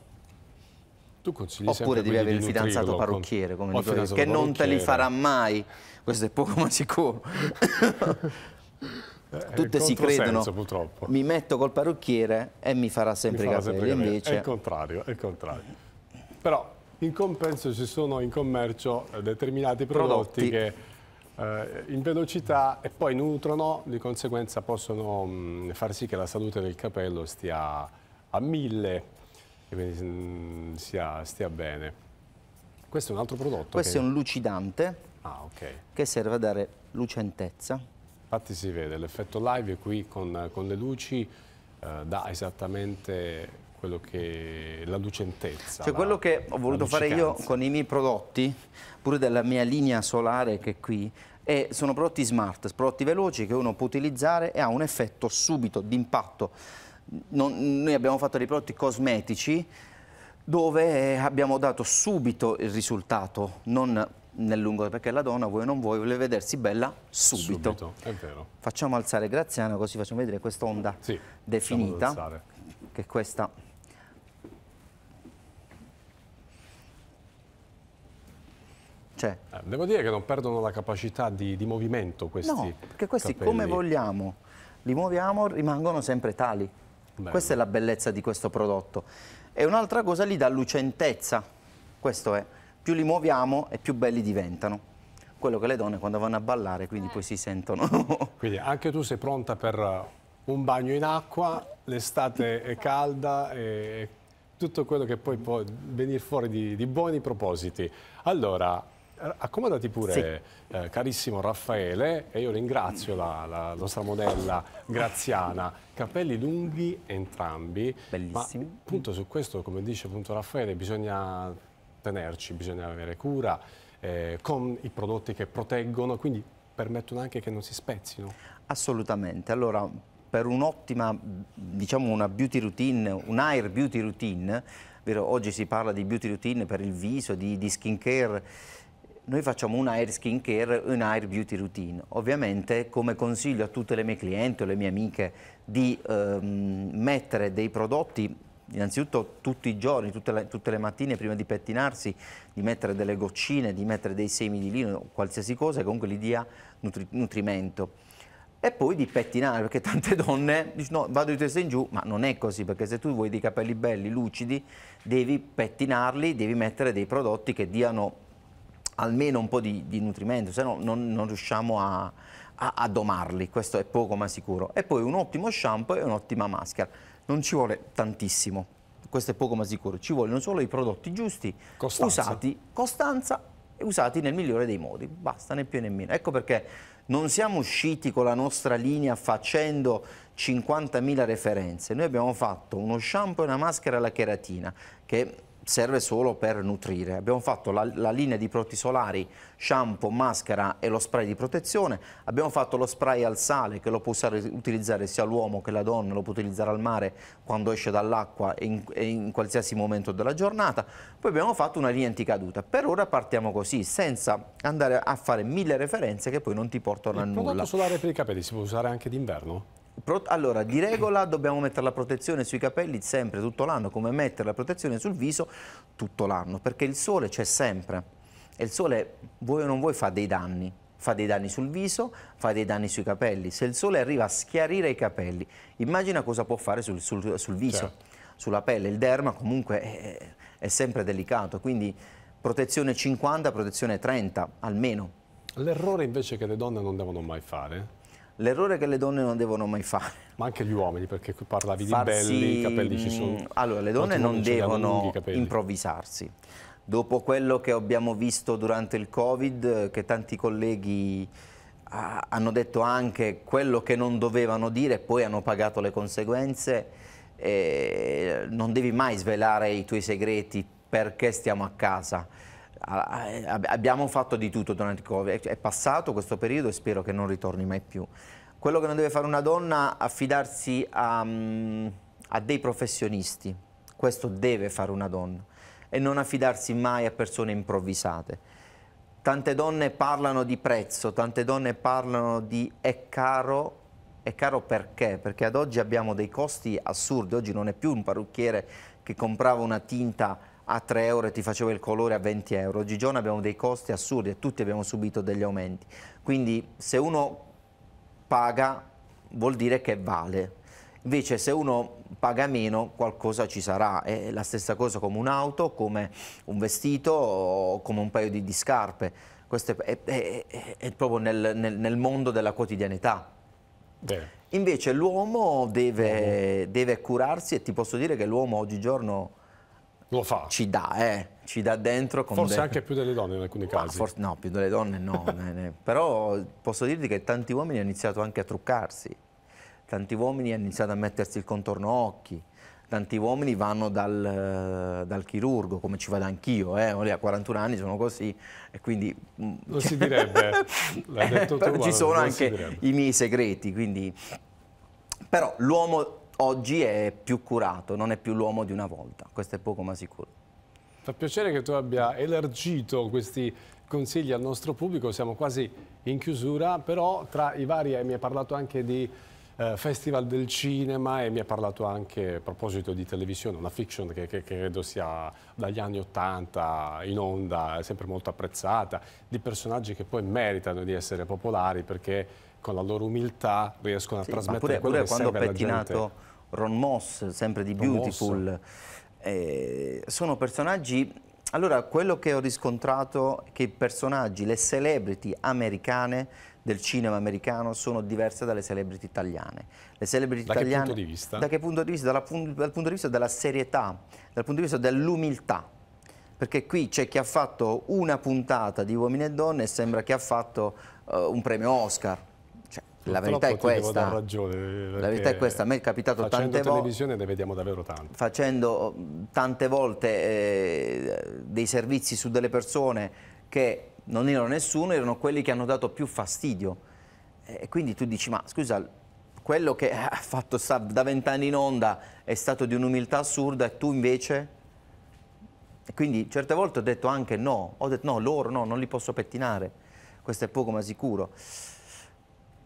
Tu consigli Oppure devi avere il fidanzato parrucchiere, come dico, che parrucchiere. non te li farà mai. Questo è poco ma sicuro. Eh, eh, Tutte si credono, purtroppo. mi metto col parrucchiere e mi farà sempre mi farà capelli, sempre invece... È il contrario, è il contrario. Però in compenso ci sono in commercio eh, determinati prodotti, prodotti. che eh, in velocità e poi nutrono, di conseguenza possono mh, mm, far sì che la salute del capello stia a mille e quindi mh, mm, sia, stia bene. Questo è un altro prodotto? Questo che... è un lucidante ah, okay. che serve a dare lucentezza. Infatti si vede l'effetto live qui con, con le luci eh, dà esattamente quello che la lucentezza. Cioè la, quello che ho voluto fare io con i miei prodotti, pure della mia linea solare che è qui, è, sono prodotti smart, prodotti veloci che uno può utilizzare e ha un effetto subito d'impatto. Noi abbiamo fatto dei prodotti cosmetici dove abbiamo dato subito il risultato, non nel lungo, perché la donna, vuoi o non vuoi, vuole vedersi bella subito. subito facciamo alzare Graziano così facciamo vedere questa onda sì, definita, che è questa c'è. Eh, devo dire che non perdono la capacità di, di movimento questi No, perché questi capelli. come vogliamo li muoviamo rimangono sempre tali. Bello. Questa è la bellezza di questo prodotto. E un'altra cosa gli dà lucentezza. Questo è, più li muoviamo e più belli diventano quello che le donne quando vanno a ballare, quindi poi si sentono. quindi anche tu sei pronta per eh, un bagno in acqua, l'estate è calda e tutto quello che poi può venire fuori di, di buoni propositi. Allora, eh, accomodati pure, sì. eh, carissimo Raffaele, e io ringrazio la, la, nostra modella Graziana. Capelli lunghi entrambi. Bellissimi. Ma appunto su questo, come dice appunto Raffaele, bisogna tenerci, bisogna avere cura eh, con i prodotti che proteggono, quindi permettono anche che non si spezzino. Assolutamente. Allora, per un'ottima, diciamo una beauty routine, un air beauty routine, oggi si parla di beauty routine per il viso, di, di skin care, noi facciamo un hair skin care e hair beauty routine. Ovviamente come consiglio a tutte le mie clienti o le mie amiche di ehm, mettere dei prodotti innanzitutto tutti i giorni, tutte le, tutte le, mattine prima di pettinarsi, di mettere delle goccine, di mettere dei semi di lino, qualsiasi cosa che comunque gli dia nutri, nutrimento. E poi di pettinare, perché tante donne dicono vado di testa in giù, ma non è così, perché se tu vuoi dei capelli belli, lucidi, devi pettinarli, devi mettere dei prodotti che diano almeno un po' di, di nutrimento, se no non, non riusciamo a, a, a, domarli, questo è poco ma sicuro. E poi un ottimo shampoo e un'ottima maschera, non ci vuole tantissimo, questo è poco ma sicuro, ci vogliono solo i prodotti giusti, costanza. usati costanza e usati nel migliore dei modi, basta, né più né meno. Ecco perché non siamo usciti con la nostra linea facendo 50.000 referenze, noi abbiamo fatto uno shampoo e una maschera alla cheratina che serve solo per nutrire. Abbiamo fatto la, la, linea di prodotti solari, shampoo, maschera e lo spray di protezione, abbiamo fatto lo spray al sale che lo può usare, utilizzare sia l'uomo che la donna, lo può utilizzare al mare quando esce dall'acqua e, e in, qualsiasi momento della giornata, poi abbiamo fatto una linea anticaduta. Per ora partiamo così, senza andare a fare mille referenze che poi non ti portano il a nulla. Il prodotto solare per i capelli si può usare anche d'inverno? allora, di regola dobbiamo mettere la protezione sui capelli sempre, tutto l'anno, come mettere la protezione sul viso tutto l'anno, perché il sole c'è sempre e il sole, vuoi o non vuoi, fa dei danni. Fa dei danni sul viso, fa dei danni sui capelli. Se il sole arriva a schiarire i capelli, immagina cosa può fare sul, sul, sul viso, certo. sulla pelle. Il derma comunque è, è sempre delicato, quindi protezione 50, protezione 30 almeno. L'errore invece che le donne non devono mai fare l'errore che le donne non devono mai fare. Ma anche gli uomini, perché parlavi Farsi... di belli, i capelli ci sono. Mm, allora, le donne non devono improvvisarsi. Dopo quello che abbiamo visto durante il Covid, che tanti colleghi ah, hanno detto anche quello che non dovevano dire e poi hanno pagato le conseguenze, eh, non devi mai svelare i tuoi segreti perché stiamo a casa abbiamo fatto di tutto durante il Covid, è passato questo periodo e spero che non ritorni mai più. Quello che non deve fare una donna è affidarsi a, mm, a dei professionisti, questo deve fare una donna e non affidarsi mai a persone improvvisate. Tante donne parlano di prezzo, tante donne parlano di è caro è caro perché? Perché ad oggi abbiamo dei costi assurdi, oggi non è più un parrucchiere che comprava una tinta a 3 euro e ti facevo il colore a 20 euro. Oggigiorno abbiamo dei costi assurdi e tutti abbiamo subito degli aumenti. Quindi se uno paga vuol dire che vale. Invece se uno paga meno qualcosa ci sarà, è la stessa cosa come un'auto, come un vestito o come un paio di, di scarpe. Questo è, è, è, è proprio nel, nel, nel, mondo della quotidianità. Beh. Invece l'uomo deve, deve curarsi e ti posso dire che l'uomo oggigiorno lo fa. Ci dà, eh. Ci dà dentro. forse anche più delle donne in alcuni casi. Forse, no, più delle donne no. Però posso dirti che tanti uomini hanno iniziato anche a truccarsi. Tanti uomini hanno iniziato a mettersi il contorno occhi tanti uomini vanno dal, dal, chirurgo, come ci vado anch'io, eh? a 41 anni sono così e quindi... Non mm, si cioè direbbe, l'hai detto eh, tu, Ci eh, sono anche i miei segreti, quindi... Però l'uomo oggi è più curato, non è più l'uomo di una volta, questo è poco ma sicuro. Fa piacere che tu abbia elargito questi consigli al nostro pubblico, siamo quasi in chiusura, però tra i vari eh, mi hai parlato anche di eh, Festival del Cinema e mi hai parlato anche a proposito di televisione, una fiction che, che, che credo sia dagli anni Ottanta in onda, sempre molto apprezzata, di personaggi che poi meritano di essere popolari perché con la loro umiltà riescono a sì, trasmettere pure, quello pure quando ho pettinato Ron Moss, sempre di Ron Beautiful. Eh, sono personaggi... Allora, quello che ho riscontrato è che i personaggi, le celebrity americane del cinema americano sono diverse dalle celebrity italiane. Le celebrity da italiane... Da che punto di vista? Da che punto di vista? Dalla, dal punto di vista della serietà, dal punto di vista dell'umiltà perché qui c'è chi ha fatto una puntata di Uomini e Donne e sembra che ha fatto uh, un premio Oscar la verità è questa. Ragione, la verità è questa, a me è capitato tante volte. Facendo televisione ne vediamo davvero tante. Facendo tante volte eh, dei servizi su delle persone che non erano nessuno, erano quelli che hanno dato più fastidio. Eh, e quindi tu dici, ma scusa, quello che ha fatto da vent'anni in onda è stato di un'umiltà assurda e tu invece... E quindi certe volte ho detto anche no, ho detto no, loro no, non li posso pettinare, questo è poco ma sicuro.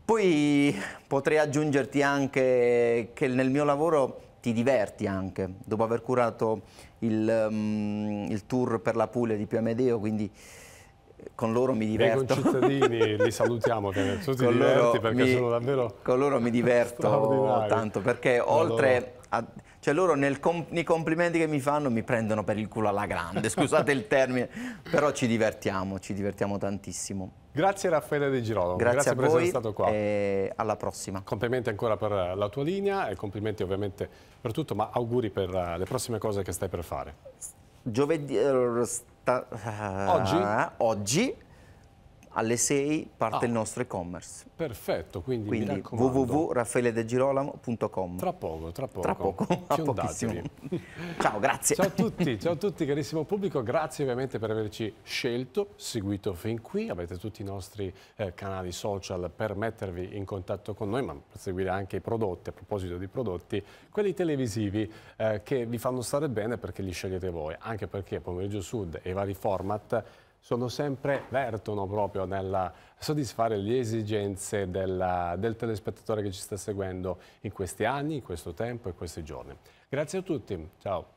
Poi potrei aggiungerti anche che nel mio lavoro ti diverti anche, dopo aver curato il, um, il tour per la Puglia di Pio Amedeo, quindi eh, con loro mi diverto. con concittadini li salutiamo, che tu ti con diverti perché mi, sono davvero Con loro mi diverto tanto, perché allora. oltre... A, cioè loro com, nei complimenti che mi fanno mi prendono per il culo alla grande, scusate il termine, però ci divertiamo, ci divertiamo tantissimo. Grazie Raffaele De Girolamo, grazie, grazie per essere stato qua. E alla prossima. Complimenti ancora per la tua linea e complimenti ovviamente per tutto, ma auguri per eh, le prossime cose che stai per fare. Giovedì... Eh, sta, oggi? Eh, oggi alle 6 parte ah, il nostro e-commerce. Perfetto, quindi, quindi www.raffaeledegirolamo.com Tra poco, tra poco. Tra poco, a pochissimo. ciao, grazie. Ciao a tutti, ciao a tutti carissimo pubblico, grazie ovviamente per averci scelto, seguito fin qui, avete tutti i nostri eh, canali social per mettervi in contatto con noi, ma per seguire anche i prodotti, a proposito di prodotti, quelli televisivi eh, che vi fanno stare bene perché li scegliete voi, anche perché Pomeriggio Sud e i vari format sono sempre, vertono proprio nel soddisfare le esigenze della, del telespettatore che ci sta seguendo in questi anni, in questo tempo e in questi giorni. Grazie a tutti, ciao.